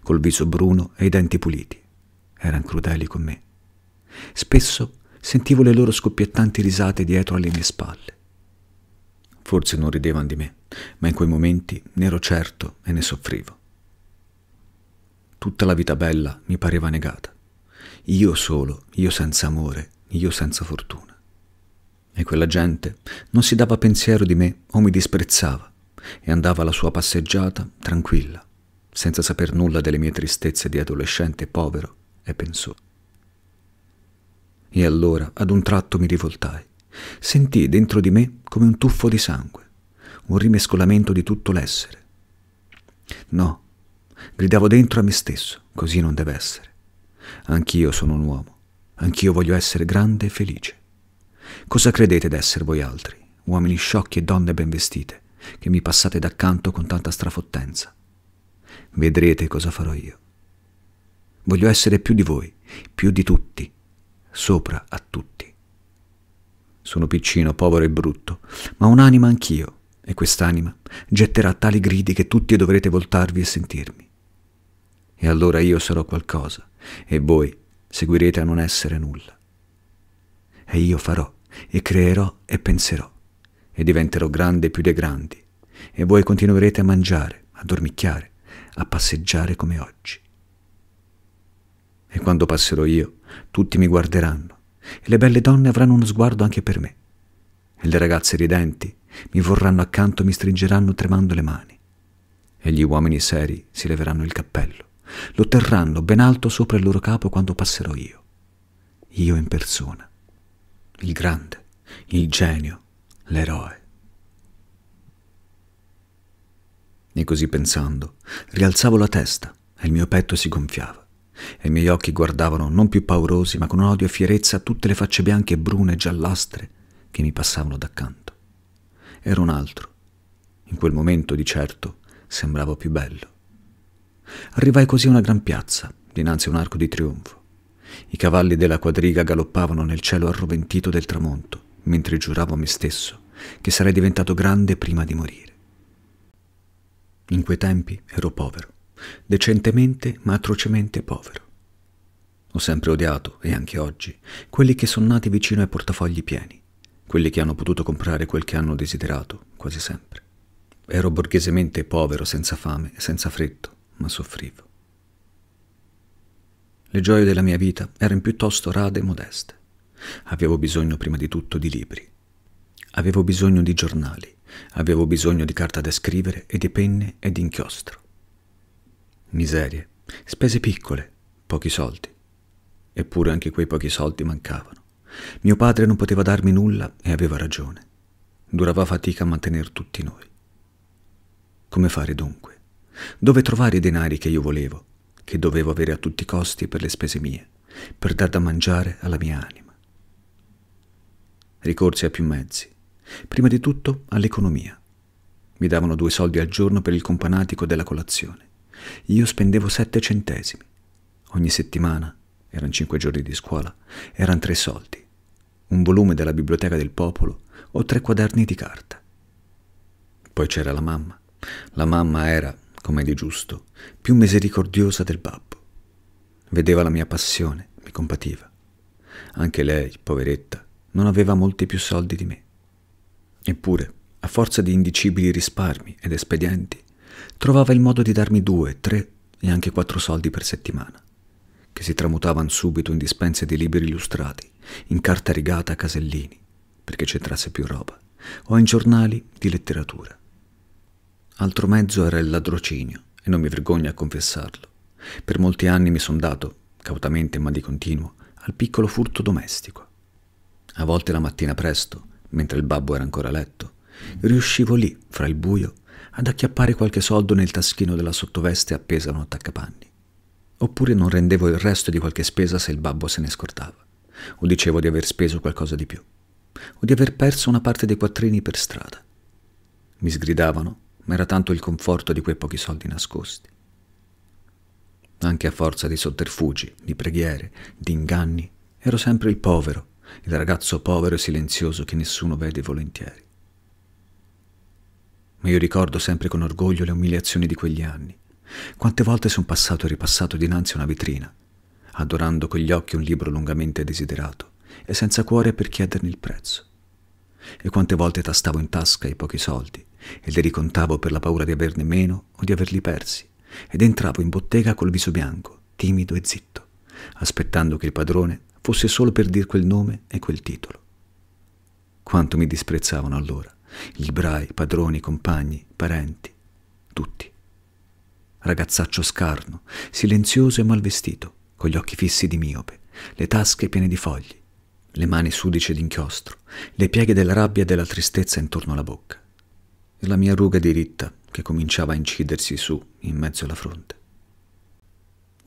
col viso bruno e i denti puliti erano crudeli con me. Spesso sentivo le loro scoppiettanti risate dietro alle mie spalle. Forse non ridevano di me, ma in quei momenti ne ero certo e ne soffrivo. Tutta la vita bella mi pareva negata. Io solo, io senza amore, io senza fortuna. E quella gente non si dava pensiero di me o mi disprezzava e andava alla sua passeggiata tranquilla, senza saper nulla delle mie tristezze di adolescente povero e pensò. E allora ad un tratto mi rivoltai. Sentii dentro di me come un tuffo di sangue, un rimescolamento di tutto l'essere. No, gridavo dentro a me stesso, così non deve essere. Anch'io sono un uomo, anch'io voglio essere grande e felice. Cosa credete d'essere voi altri, uomini sciocchi e donne ben vestite, che mi passate d'accanto con tanta strafottenza? Vedrete cosa farò io. Voglio essere più di voi, più di tutti, sopra a tutti. Sono piccino, povero e brutto, ma un'anima anch'io, e quest'anima getterà tali gridi che tutti dovrete voltarvi e sentirmi. E allora io sarò qualcosa, e voi seguirete a non essere nulla. E io farò, e creerò, e penserò, e diventerò grande più dei grandi, e voi continuerete a mangiare, a dormicchiare, a passeggiare come oggi. E quando passerò io, tutti mi guarderanno, e le belle donne avranno uno sguardo anche per me. E le ragazze ridenti mi vorranno accanto e mi stringeranno tremando le mani. E gli uomini seri si leveranno il cappello, lo terranno ben alto sopra il loro capo quando passerò io. Io in persona. Il grande, il genio, l'eroe. E così pensando, rialzavo la testa e il mio petto si gonfiava e i miei occhi guardavano, non più paurosi, ma con odio e fierezza, tutte le facce bianche, brune e giallastre che mi passavano d'accanto. Ero un altro. In quel momento, di certo, sembravo più bello. Arrivai così a una gran piazza, dinanzi a un arco di trionfo. I cavalli della quadriga galoppavano nel cielo arroventito del tramonto, mentre giuravo a me stesso che sarei diventato grande prima di morire. In quei tempi ero povero decentemente ma atrocemente povero. Ho sempre odiato, e anche oggi, quelli che sono nati vicino ai portafogli pieni, quelli che hanno potuto comprare quel che hanno desiderato, quasi sempre. Ero borghesemente povero, senza fame senza freddo, ma soffrivo. Le gioie della mia vita erano piuttosto rade e modeste. Avevo bisogno prima di tutto di libri. Avevo bisogno di giornali. Avevo bisogno di carta da scrivere e di penne e di inchiostro miserie, spese piccole, pochi soldi. Eppure anche quei pochi soldi mancavano. Mio padre non poteva darmi nulla e aveva ragione. Durava fatica a mantenere tutti noi. Come fare dunque? Dove trovare i denari che io volevo, che dovevo avere a tutti i costi per le spese mie, per dar da mangiare alla mia anima? Ricorsi a più mezzi. Prima di tutto all'economia. Mi davano due soldi al giorno per il companatico della colazione. Io spendevo sette centesimi. Ogni settimana, erano cinque giorni di scuola, erano tre soldi, un volume della biblioteca del popolo o tre quaderni di carta. Poi c'era la mamma. La mamma era, come di giusto, più misericordiosa del babbo. Vedeva la mia passione, mi compativa. Anche lei, poveretta, non aveva molti più soldi di me. Eppure, a forza di indicibili risparmi ed espedienti, trovava il modo di darmi due, tre e anche quattro soldi per settimana, che si tramutavano subito in dispense di libri illustrati, in carta rigata a Casellini, perché c'entrasse più roba, o in giornali di letteratura. Altro mezzo era il ladrocinio, e non mi vergogno a confessarlo. Per molti anni mi son dato, cautamente ma di continuo, al piccolo furto domestico. A volte la mattina presto, mentre il babbo era ancora a letto, riuscivo lì, fra il buio, ad acchiappare qualche soldo nel taschino della sottoveste appesa a un attaccapanni. Oppure non rendevo il resto di qualche spesa se il babbo se ne scortava, o dicevo di aver speso qualcosa di più, o di aver perso una parte dei quattrini per strada. Mi sgridavano, ma era tanto il conforto di quei pochi soldi nascosti. Anche a forza di sotterfugi, di preghiere, di inganni, ero sempre il povero, il ragazzo povero e silenzioso che nessuno vede volentieri ma io ricordo sempre con orgoglio le umiliazioni di quegli anni. Quante volte sono passato e ripassato dinanzi a una vetrina, adorando con gli occhi un libro lungamente desiderato e senza cuore per chiederne il prezzo. E quante volte tastavo in tasca i pochi soldi e li ricontavo per la paura di averne meno o di averli persi, ed entravo in bottega col viso bianco, timido e zitto, aspettando che il padrone fosse solo per dir quel nome e quel titolo. Quanto mi disprezzavano allora gli ibrai, padroni, compagni, parenti, tutti. Ragazzaccio scarno, silenzioso e malvestito, con gli occhi fissi di miope, le tasche piene di fogli, le mani sudice d'inchiostro, le pieghe della rabbia e della tristezza intorno alla bocca, e la mia ruga diritta che cominciava a incidersi su, in mezzo alla fronte.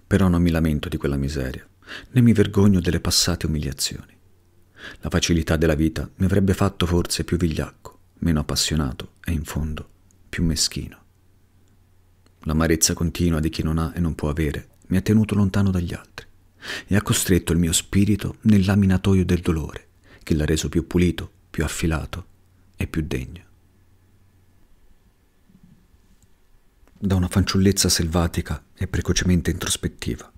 Però non mi lamento di quella miseria, né mi vergogno delle passate umiliazioni. La facilità della vita mi avrebbe fatto forse più vigliacco, meno appassionato e in fondo più meschino. L'amarezza continua di chi non ha e non può avere mi ha tenuto lontano dagli altri e ha costretto il mio spirito nel laminatoio del dolore che l'ha reso più pulito, più affilato e più degno. Da una fanciullezza selvatica e precocemente introspettiva,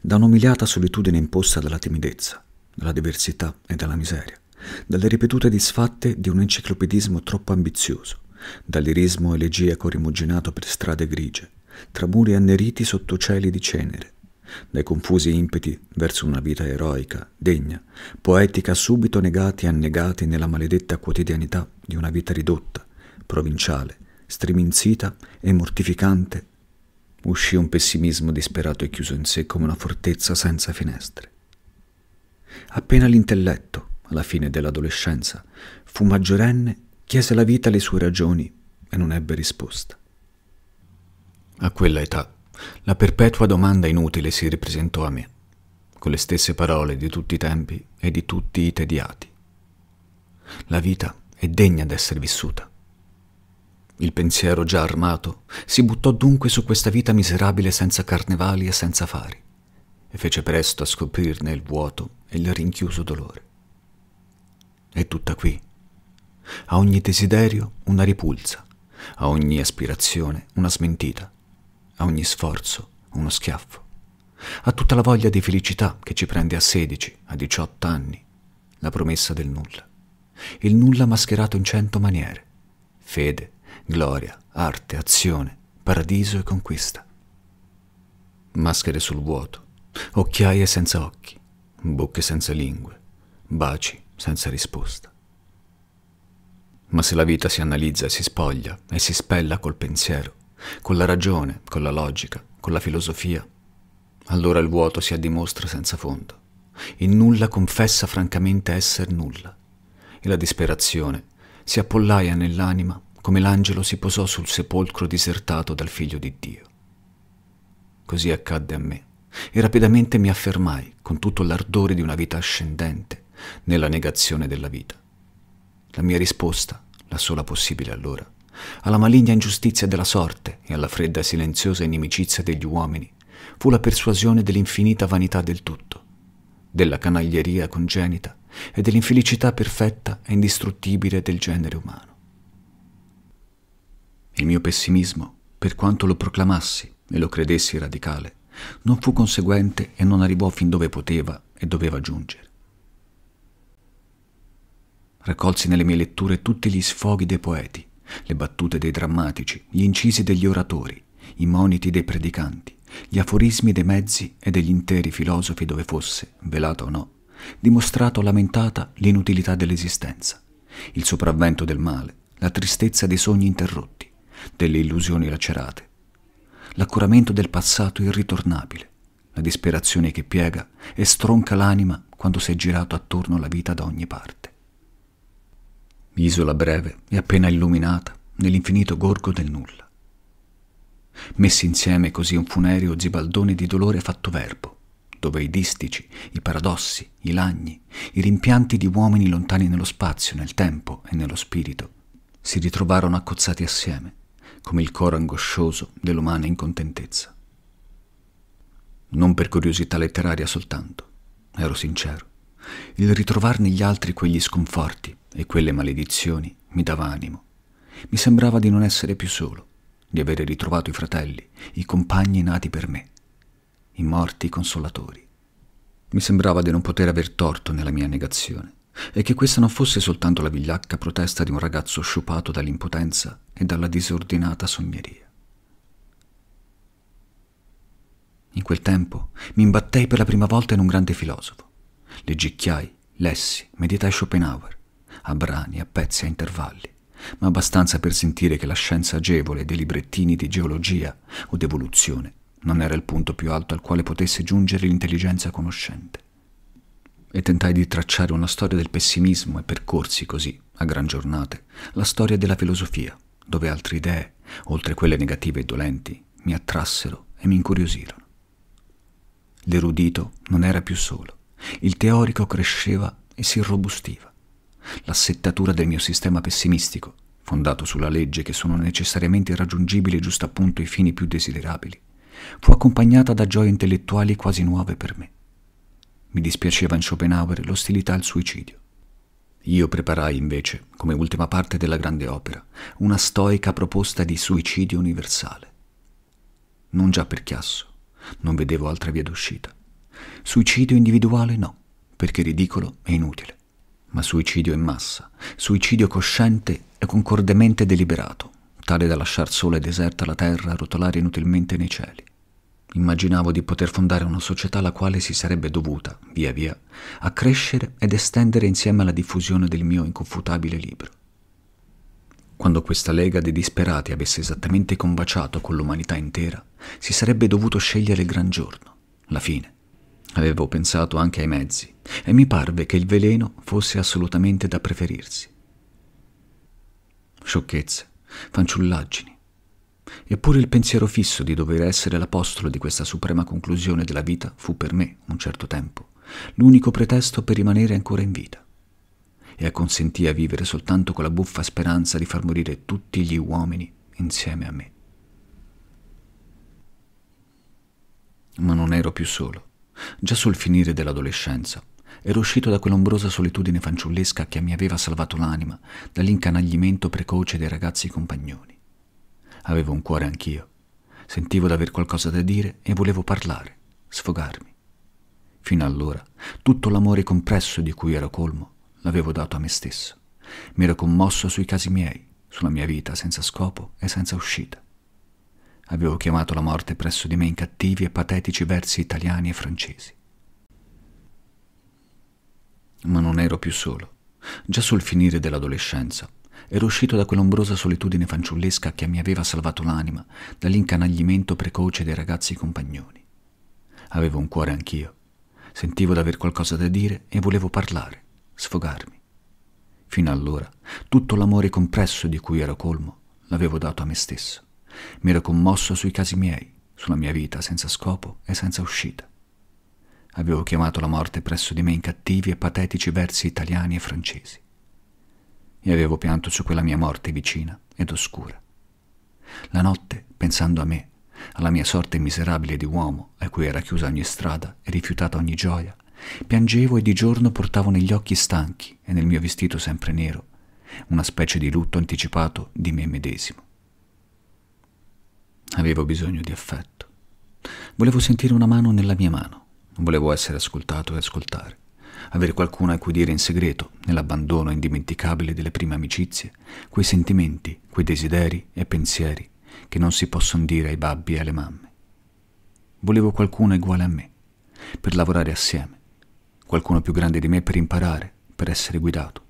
da un'umiliata solitudine imposta dalla timidezza, dalla diversità e dalla miseria, dalle ripetute disfatte di un enciclopedismo troppo ambizioso, dall'irismo elegiaco rimuginato per strade grigie, tra muri anneriti sotto cieli di cenere, dai confusi impeti verso una vita eroica, degna, poetica, subito negati e annegati nella maledetta quotidianità di una vita ridotta, provinciale, striminzita e mortificante, uscì un pessimismo disperato e chiuso in sé come una fortezza senza finestre. Appena l'intelletto, alla fine dell'adolescenza, fu maggiorenne, chiese la vita le sue ragioni e non ebbe risposta. A quella età, la perpetua domanda inutile si ripresentò a me, con le stesse parole di tutti i tempi e di tutti i tediati. La vita è degna d'essere vissuta. Il pensiero già armato si buttò dunque su questa vita miserabile senza carnevali e senza fari, e fece presto a scoprirne il vuoto e il rinchiuso dolore è tutta qui. A ogni desiderio una ripulsa, a ogni aspirazione una smentita, a ogni sforzo uno schiaffo, a tutta la voglia di felicità che ci prende a 16, a 18 anni, la promessa del nulla, il nulla mascherato in cento maniere, fede, gloria, arte, azione, paradiso e conquista. Maschere sul vuoto, occhiaie senza occhi, bocche senza lingue, baci, senza risposta. Ma se la vita si analizza e si spoglia e si spella col pensiero, con la ragione, con la logica, con la filosofia, allora il vuoto si addimostra senza fondo. Il nulla confessa francamente essere nulla e la disperazione si appollaia nell'anima come l'angelo si posò sul sepolcro disertato dal figlio di Dio. Così accadde a me e rapidamente mi affermai con tutto l'ardore di una vita ascendente nella negazione della vita. La mia risposta, la sola possibile allora, alla maligna ingiustizia della sorte e alla fredda e silenziosa inimicizia degli uomini, fu la persuasione dell'infinita vanità del tutto, della canaglieria congenita e dell'infelicità perfetta e indistruttibile del genere umano. Il mio pessimismo, per quanto lo proclamassi e lo credessi radicale, non fu conseguente e non arrivò fin dove poteva e doveva giungere. Raccolsi nelle mie letture tutti gli sfoghi dei poeti, le battute dei drammatici, gli incisi degli oratori, i moniti dei predicanti, gli aforismi dei mezzi e degli interi filosofi dove fosse, velata o no, dimostrato lamentata l'inutilità dell'esistenza, il sopravvento del male, la tristezza dei sogni interrotti, delle illusioni lacerate, l'accuramento del passato irritornabile, la disperazione che piega e stronca l'anima quando si è girato attorno alla vita da ogni parte. Isola breve e appena illuminata nell'infinito gorgo del nulla. Messi insieme così un funereo zibaldone di dolore fatto verbo, dove i distici, i paradossi, i lagni, i rimpianti di uomini lontani nello spazio, nel tempo e nello spirito, si ritrovarono accozzati assieme, come il coro angoscioso dell'umana incontentezza. Non per curiosità letteraria soltanto, ero sincero. Il ritrovar negli altri quegli sconforti e quelle maledizioni mi dava animo. Mi sembrava di non essere più solo, di avere ritrovato i fratelli, i compagni nati per me, i morti consolatori. Mi sembrava di non poter aver torto nella mia negazione e che questa non fosse soltanto la vigliacca protesta di un ragazzo sciupato dall'impotenza e dalla disordinata sogneria. In quel tempo mi imbattei per la prima volta in un grande filosofo. Legicchiai, lessi, meditai Schopenhauer, a brani, a pezzi, a intervalli, ma abbastanza per sentire che la scienza agevole dei librettini di geologia o d'evoluzione non era il punto più alto al quale potesse giungere l'intelligenza conoscente. E tentai di tracciare una storia del pessimismo e percorsi così, a gran giornate, la storia della filosofia, dove altre idee, oltre quelle negative e dolenti, mi attrassero e mi incuriosirono. L'erudito non era più solo, il teorico cresceva e si irrobustiva l'assettatura del mio sistema pessimistico, fondato sulla legge che sono necessariamente irraggiungibili giusto appunto i fini più desiderabili, fu accompagnata da gioie intellettuali quasi nuove per me. Mi dispiaceva in Schopenhauer l'ostilità al suicidio. Io preparai invece, come ultima parte della grande opera, una stoica proposta di suicidio universale. Non già per chiasso, non vedevo altra via d'uscita. Suicidio individuale no, perché ridicolo e inutile ma suicidio in massa, suicidio cosciente e concordemente deliberato, tale da lasciar sola e deserta la terra rotolare inutilmente nei cieli. Immaginavo di poter fondare una società la quale si sarebbe dovuta, via via, accrescere ed estendere insieme alla diffusione del mio inconfutabile libro. Quando questa lega dei disperati avesse esattamente combaciato con l'umanità intera, si sarebbe dovuto scegliere il gran giorno, la fine, Avevo pensato anche ai mezzi e mi parve che il veleno fosse assolutamente da preferirsi. Sciocchezze, fanciullaggini. Eppure il pensiero fisso di dover essere l'apostolo di questa suprema conclusione della vita fu per me, un certo tempo, l'unico pretesto per rimanere ancora in vita e acconsentì a vivere soltanto con la buffa speranza di far morire tutti gli uomini insieme a me. Ma non ero più solo. Già sul finire dell'adolescenza ero uscito da quell'ombrosa solitudine fanciullesca che mi aveva salvato l'anima dall'incanaglimento precoce dei ragazzi compagnoni. Avevo un cuore anch'io, sentivo d'aver qualcosa da dire e volevo parlare, sfogarmi. Fino allora tutto l'amore compresso di cui ero colmo l'avevo dato a me stesso. Mi ero commosso sui casi miei, sulla mia vita senza scopo e senza uscita avevo chiamato la morte presso di me in cattivi e patetici versi italiani e francesi. Ma non ero più solo. Già sul finire dell'adolescenza ero uscito da quell'ombrosa solitudine fanciullesca che mi aveva salvato l'anima dall'incanaglimento precoce dei ragazzi compagnoni. Avevo un cuore anch'io. Sentivo d'aver qualcosa da dire e volevo parlare, sfogarmi. Fino allora, tutto l'amore compresso di cui ero colmo l'avevo dato a me stesso. Mi ero commosso sui casi miei, sulla mia vita senza scopo e senza uscita. Avevo chiamato la morte presso di me in cattivi e patetici versi italiani e francesi. E avevo pianto su quella mia morte vicina ed oscura. La notte, pensando a me, alla mia sorte miserabile di uomo, a cui era chiusa ogni strada e rifiutata ogni gioia, piangevo e di giorno portavo negli occhi stanchi e nel mio vestito sempre nero una specie di lutto anticipato di me medesimo. Avevo bisogno di affetto. Volevo sentire una mano nella mia mano. Volevo essere ascoltato e ascoltare. Avere qualcuno a cui dire in segreto, nell'abbandono indimenticabile delle prime amicizie, quei sentimenti, quei desideri e pensieri che non si possono dire ai babbi e alle mamme. Volevo qualcuno uguale a me, per lavorare assieme, qualcuno più grande di me per imparare, per essere guidato,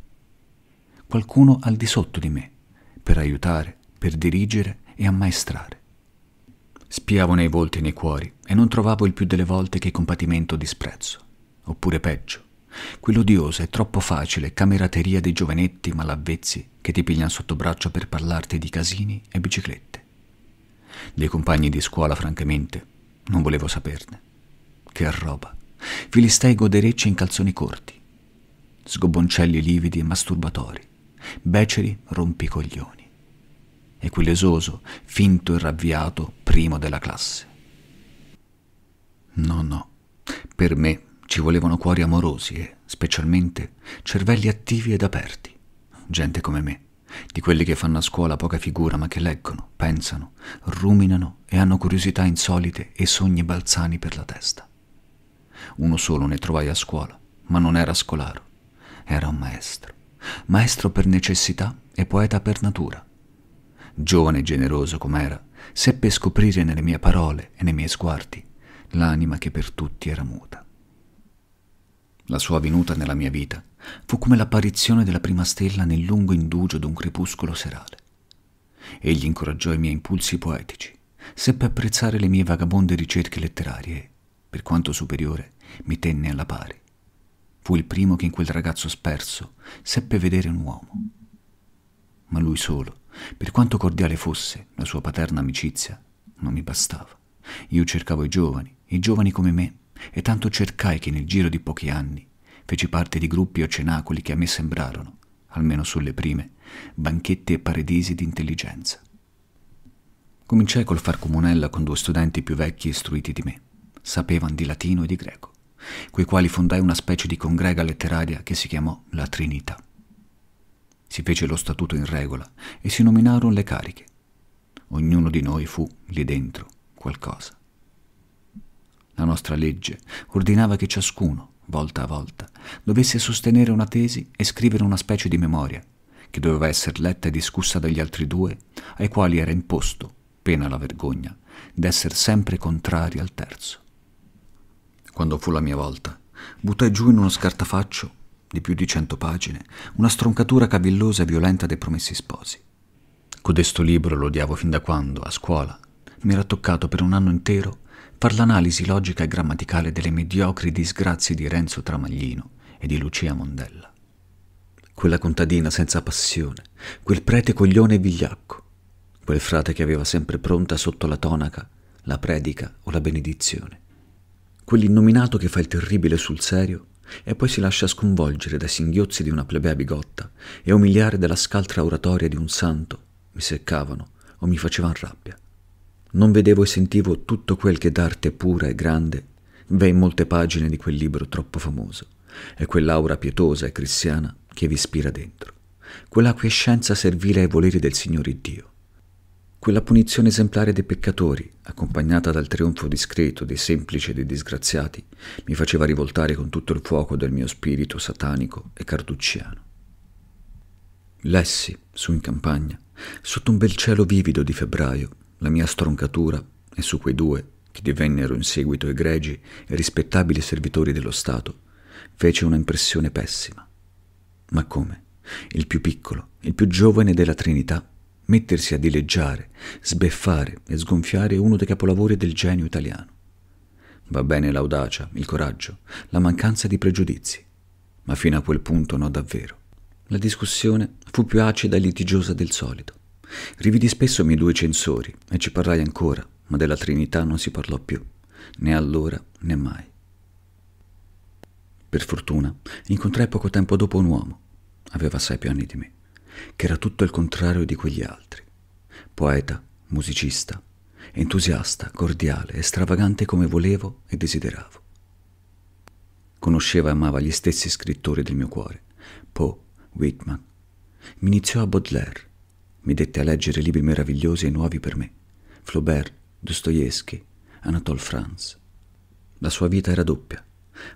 qualcuno al di sotto di me, per aiutare, per dirigere e ammaestrare. Spiavo nei volti e nei cuori e non trovavo il più delle volte che compatimento o disprezzo. Oppure peggio, quell'odiosa e troppo facile camerateria dei giovanetti malavvezzi che ti pigliano sotto braccio per parlarti di casini e biciclette. Dei compagni di scuola, francamente, non volevo saperne. Che roba. Filistei goderecci in calzoni corti. sgobboncelli lividi e masturbatori. Beceri rompicoglioni e quel esoso, finto e ravviato primo della classe. No, no, per me ci volevano cuori amorosi e, specialmente, cervelli attivi ed aperti, gente come me, di quelli che fanno a scuola poca figura ma che leggono, pensano, ruminano e hanno curiosità insolite e sogni balzani per la testa. Uno solo ne trovai a scuola, ma non era scolaro, era un maestro, maestro per necessità e poeta per natura, giovane e generoso com'era, seppe scoprire nelle mie parole e nei miei sguardi l'anima che per tutti era muta. La sua venuta nella mia vita fu come l'apparizione della prima stella nel lungo indugio d'un crepuscolo serale. Egli incoraggiò i miei impulsi poetici, seppe apprezzare le mie vagabonde ricerche letterarie e, per quanto superiore, mi tenne alla pari. Fu il primo che in quel ragazzo sperso seppe vedere un uomo. Ma lui solo per quanto cordiale fosse la sua paterna amicizia, non mi bastava. Io cercavo i giovani, i giovani come me, e tanto cercai che nel giro di pochi anni feci parte di gruppi o cenacoli che a me sembrarono, almeno sulle prime, banchette e paradisi di intelligenza. Cominciai col far comunella con due studenti più vecchi e istruiti di me. Sapevano di latino e di greco, coi quali fondai una specie di congrega letteraria che si chiamò la Trinità. Si fece lo statuto in regola e si nominarono le cariche. Ognuno di noi fu, lì dentro, qualcosa. La nostra legge ordinava che ciascuno, volta a volta, dovesse sostenere una tesi e scrivere una specie di memoria, che doveva essere letta e discussa dagli altri due, ai quali era imposto, pena la vergogna, d'essere sempre contrari al terzo. Quando fu la mia volta, buttai giù in uno scartafaccio di più di cento pagine, una stroncatura cavillosa e violenta dei promessi sposi. Codesto libro lo odiavo fin da quando, a scuola, mi era toccato per un anno intero far l'analisi logica e grammaticale delle mediocri disgrazie di Renzo Tramaglino e di Lucia Mondella. Quella contadina senza passione, quel prete coglione e vigliacco, quel frate che aveva sempre pronta sotto la tonaca la predica o la benedizione. Quell'innominato che fa il terribile sul serio e poi si lascia sconvolgere dai singhiozzi di una plebea bigotta e umiliare dalla scaltra oratoria di un santo, mi seccavano o mi facevano rabbia. Non vedevo e sentivo tutto quel che d'arte pura e grande v'è in molte pagine di quel libro troppo famoso, e quell'aura pietosa e cristiana che vi ispira dentro, quella quell'acquiescenza servile ai voleri del Signore Dio, quella punizione esemplare dei peccatori, accompagnata dal trionfo discreto dei semplici e dei disgraziati, mi faceva rivoltare con tutto il fuoco del mio spirito satanico e carducciano. Lessi, su in campagna, sotto un bel cielo vivido di febbraio, la mia stroncatura e su quei due, che divennero in seguito egregi e rispettabili servitori dello Stato, fece una impressione pessima. Ma come? Il più piccolo, il più giovane della Trinità, mettersi a dileggiare, sbeffare e sgonfiare uno dei capolavori del genio italiano. Va bene l'audacia, il coraggio, la mancanza di pregiudizi, ma fino a quel punto no davvero. La discussione fu più acida e litigiosa del solito. Rividi spesso i miei due censori e ci parlai ancora, ma della Trinità non si parlò più, né allora né mai. Per fortuna incontrai poco tempo dopo un uomo, aveva sei più anni di me che era tutto il contrario di quegli altri. Poeta, musicista, entusiasta, cordiale e stravagante come volevo e desideravo. Conosceva e amava gli stessi scrittori del mio cuore, Poe, Whitman. Mi iniziò a Baudelaire, mi dette a leggere libri meravigliosi e nuovi per me, Flaubert, Dostoevsky, Anatole France. La sua vita era doppia,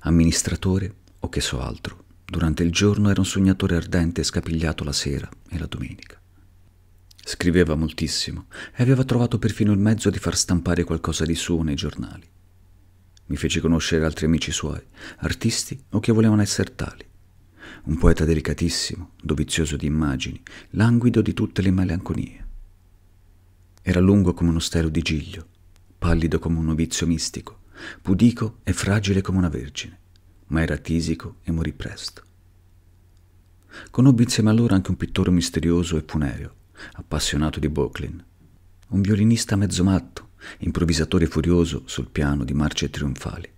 amministratore o che so altro Durante il giorno era un sognatore ardente e scapigliato la sera e la domenica. Scriveva moltissimo e aveva trovato perfino il mezzo di far stampare qualcosa di suo nei giornali. Mi fece conoscere altri amici suoi, artisti o che volevano essere tali. Un poeta delicatissimo, dovizioso di immagini, languido di tutte le malinconie. Era lungo come uno stelo di giglio, pallido come un novizio mistico, pudico e fragile come una vergine ma era tisico e morì presto. Conobbi insieme a loro anche un pittore misterioso e funereo, appassionato di Bocklin, un violinista mezzo matto, improvvisatore furioso sul piano di marce trionfali,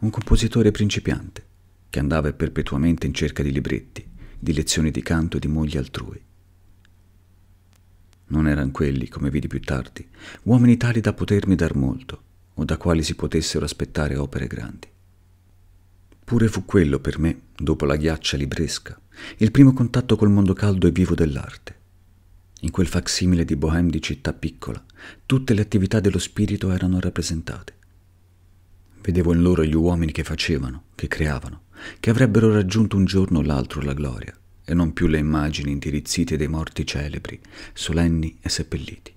un compositore principiante che andava perpetuamente in cerca di libretti, di lezioni di canto e di moglie altrui. Non eran quelli, come vidi più tardi, uomini tali da potermi dar molto o da quali si potessero aspettare opere grandi. Eppure fu quello per me, dopo la ghiaccia libresca, il primo contatto col mondo caldo e vivo dell'arte. In quel facsimile di Bohème di città piccola, tutte le attività dello spirito erano rappresentate. Vedevo in loro gli uomini che facevano, che creavano, che avrebbero raggiunto un giorno o l'altro la gloria, e non più le immagini indirizzite dei morti celebri, solenni e seppelliti.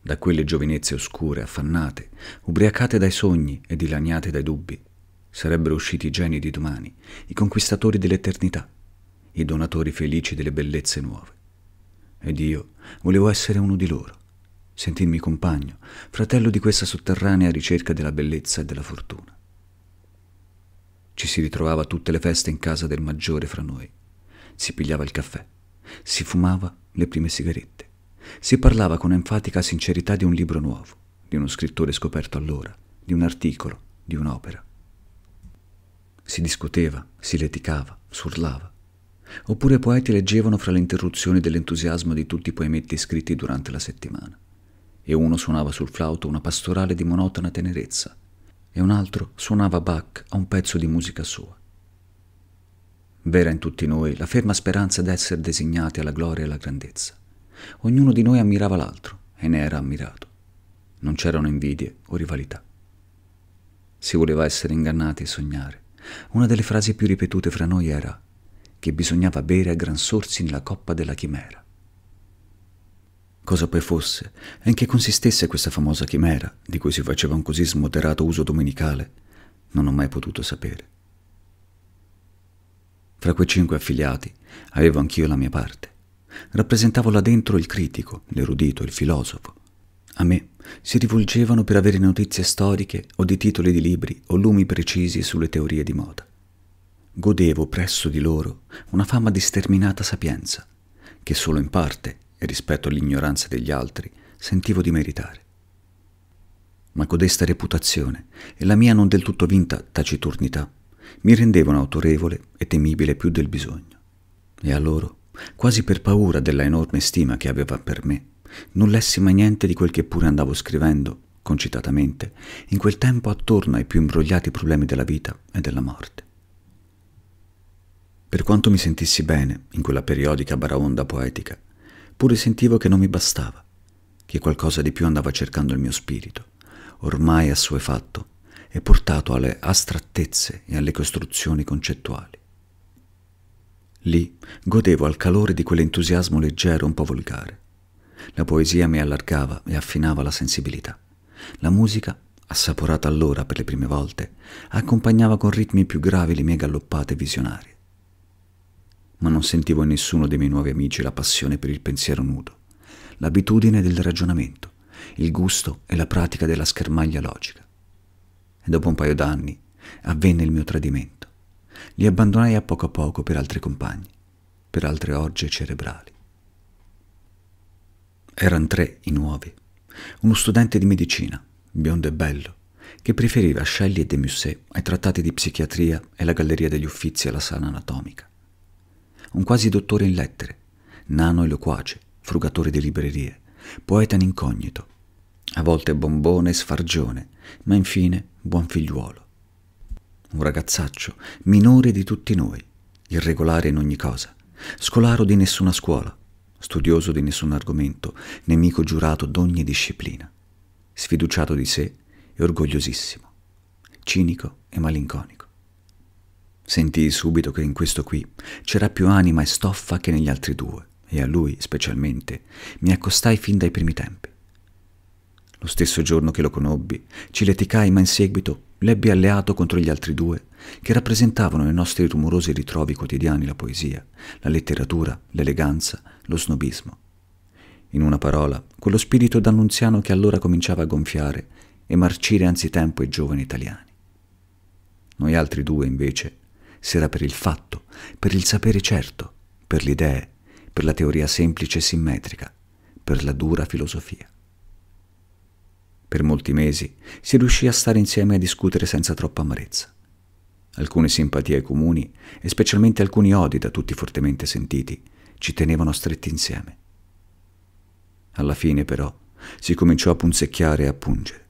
Da quelle giovinezze oscure, affannate, ubriacate dai sogni e dilaniate dai dubbi, sarebbero usciti i geni di domani, i conquistatori dell'eternità, i donatori felici delle bellezze nuove. Ed io volevo essere uno di loro, sentirmi compagno, fratello di questa sotterranea ricerca della bellezza e della fortuna. Ci si ritrovava tutte le feste in casa del maggiore fra noi. Si pigliava il caffè, si fumava le prime sigarette, si parlava con enfatica sincerità di un libro nuovo, di uno scrittore scoperto allora, di un articolo, di un'opera si discuteva, si leticava, s'urlava. Oppure poeti leggevano fra le interruzioni dell'entusiasmo di tutti i poemetti scritti durante la settimana. E uno suonava sul flauto una pastorale di monotona tenerezza, e un altro suonava Bach a un pezzo di musica sua. Vera in tutti noi la ferma speranza d'essere designati alla gloria e alla grandezza. Ognuno di noi ammirava l'altro e ne era ammirato. Non c'erano invidie o rivalità. Si voleva essere ingannati e sognare una delle frasi più ripetute fra noi era che bisognava bere a gran sorsi nella coppa della chimera. Cosa poi fosse e in che consistesse questa famosa chimera di cui si faceva un così smoderato uso domenicale, non ho mai potuto sapere. Fra quei cinque affiliati avevo anch'io la mia parte. Rappresentavo là dentro il critico, l'erudito, il filosofo, a me, si rivolgevano per avere notizie storiche o di titoli di libri o lumi precisi sulle teorie di moda. Godevo presso di loro una fama di sterminata sapienza, che solo in parte, e rispetto all'ignoranza degli altri, sentivo di meritare. Ma codesta reputazione e la mia non del tutto vinta taciturnità mi rendevano autorevole e temibile più del bisogno. E a loro, quasi per paura della enorme stima che aveva per me, non lessi mai niente di quel che pure andavo scrivendo, concitatamente, in quel tempo attorno ai più imbrogliati problemi della vita e della morte. Per quanto mi sentissi bene in quella periodica baraonda poetica, pure sentivo che non mi bastava, che qualcosa di più andava cercando il mio spirito, ormai assuefatto e portato alle astrattezze e alle costruzioni concettuali. Lì godevo al calore di quell'entusiasmo leggero un po' volgare, la poesia mi allargava e affinava la sensibilità. La musica, assaporata allora per le prime volte, accompagnava con ritmi più gravi le mie galloppate visionarie. Ma non sentivo in nessuno dei miei nuovi amici la passione per il pensiero nudo, l'abitudine del ragionamento, il gusto e la pratica della schermaglia logica. E dopo un paio d'anni avvenne il mio tradimento. Li abbandonai a poco a poco per altri compagni, per altre orge cerebrali. Erano tre i nuovi. Uno studente di medicina, biondo e bello, che preferiva Shelley e De Musset ai trattati di psichiatria e la Galleria degli Uffizi alla sala anatomica. Un quasi dottore in lettere, nano e loquace, frugatore di librerie, poeta in incognito, a volte bombone e sfargione, ma infine buon figliuolo. Un ragazzaccio, minore di tutti noi, irregolare in ogni cosa, scolaro di nessuna scuola, studioso di nessun argomento, nemico giurato d'ogni disciplina, sfiduciato di sé e orgogliosissimo, cinico e malinconico. Sentii subito che in questo qui c'era più anima e stoffa che negli altri due, e a lui specialmente mi accostai fin dai primi tempi. Lo stesso giorno che lo conobbi, ci leticai, ma in seguito l'ebbi alleato contro gli altri due, che rappresentavano nei nostri rumorosi ritrovi quotidiani la poesia, la letteratura, l'eleganza, lo snobismo. In una parola, quello spirito d'annunziano che allora cominciava a gonfiare e marcire anzitempo i giovani italiani. Noi altri due, invece, si era per il fatto, per il sapere certo, per le idee, per la teoria semplice e simmetrica, per la dura filosofia. Per molti mesi si riuscì a stare insieme a discutere senza troppa amarezza. Alcune simpatie comuni e specialmente alcuni odi da tutti fortemente sentiti ci tenevano stretti insieme. Alla fine, però, si cominciò a punzecchiare e a pungere.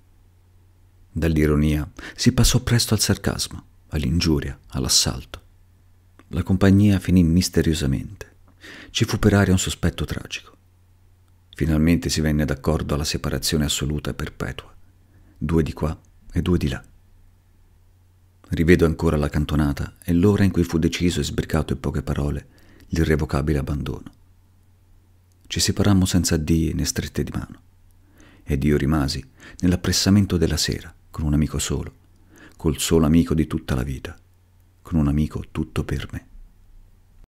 Dall'ironia si passò presto al sarcasmo, all'ingiuria, all'assalto. La compagnia finì misteriosamente. Ci fu per aria un sospetto tragico. Finalmente si venne d'accordo alla separazione assoluta e perpetua. Due di qua e due di là. Rivedo ancora la cantonata e l'ora in cui fu deciso e sbricato in poche parole l'irrevocabile abbandono. Ci separammo senza addii né strette di mano, ed io rimasi nell'appressamento della sera, con un amico solo, col solo amico di tutta la vita, con un amico tutto per me.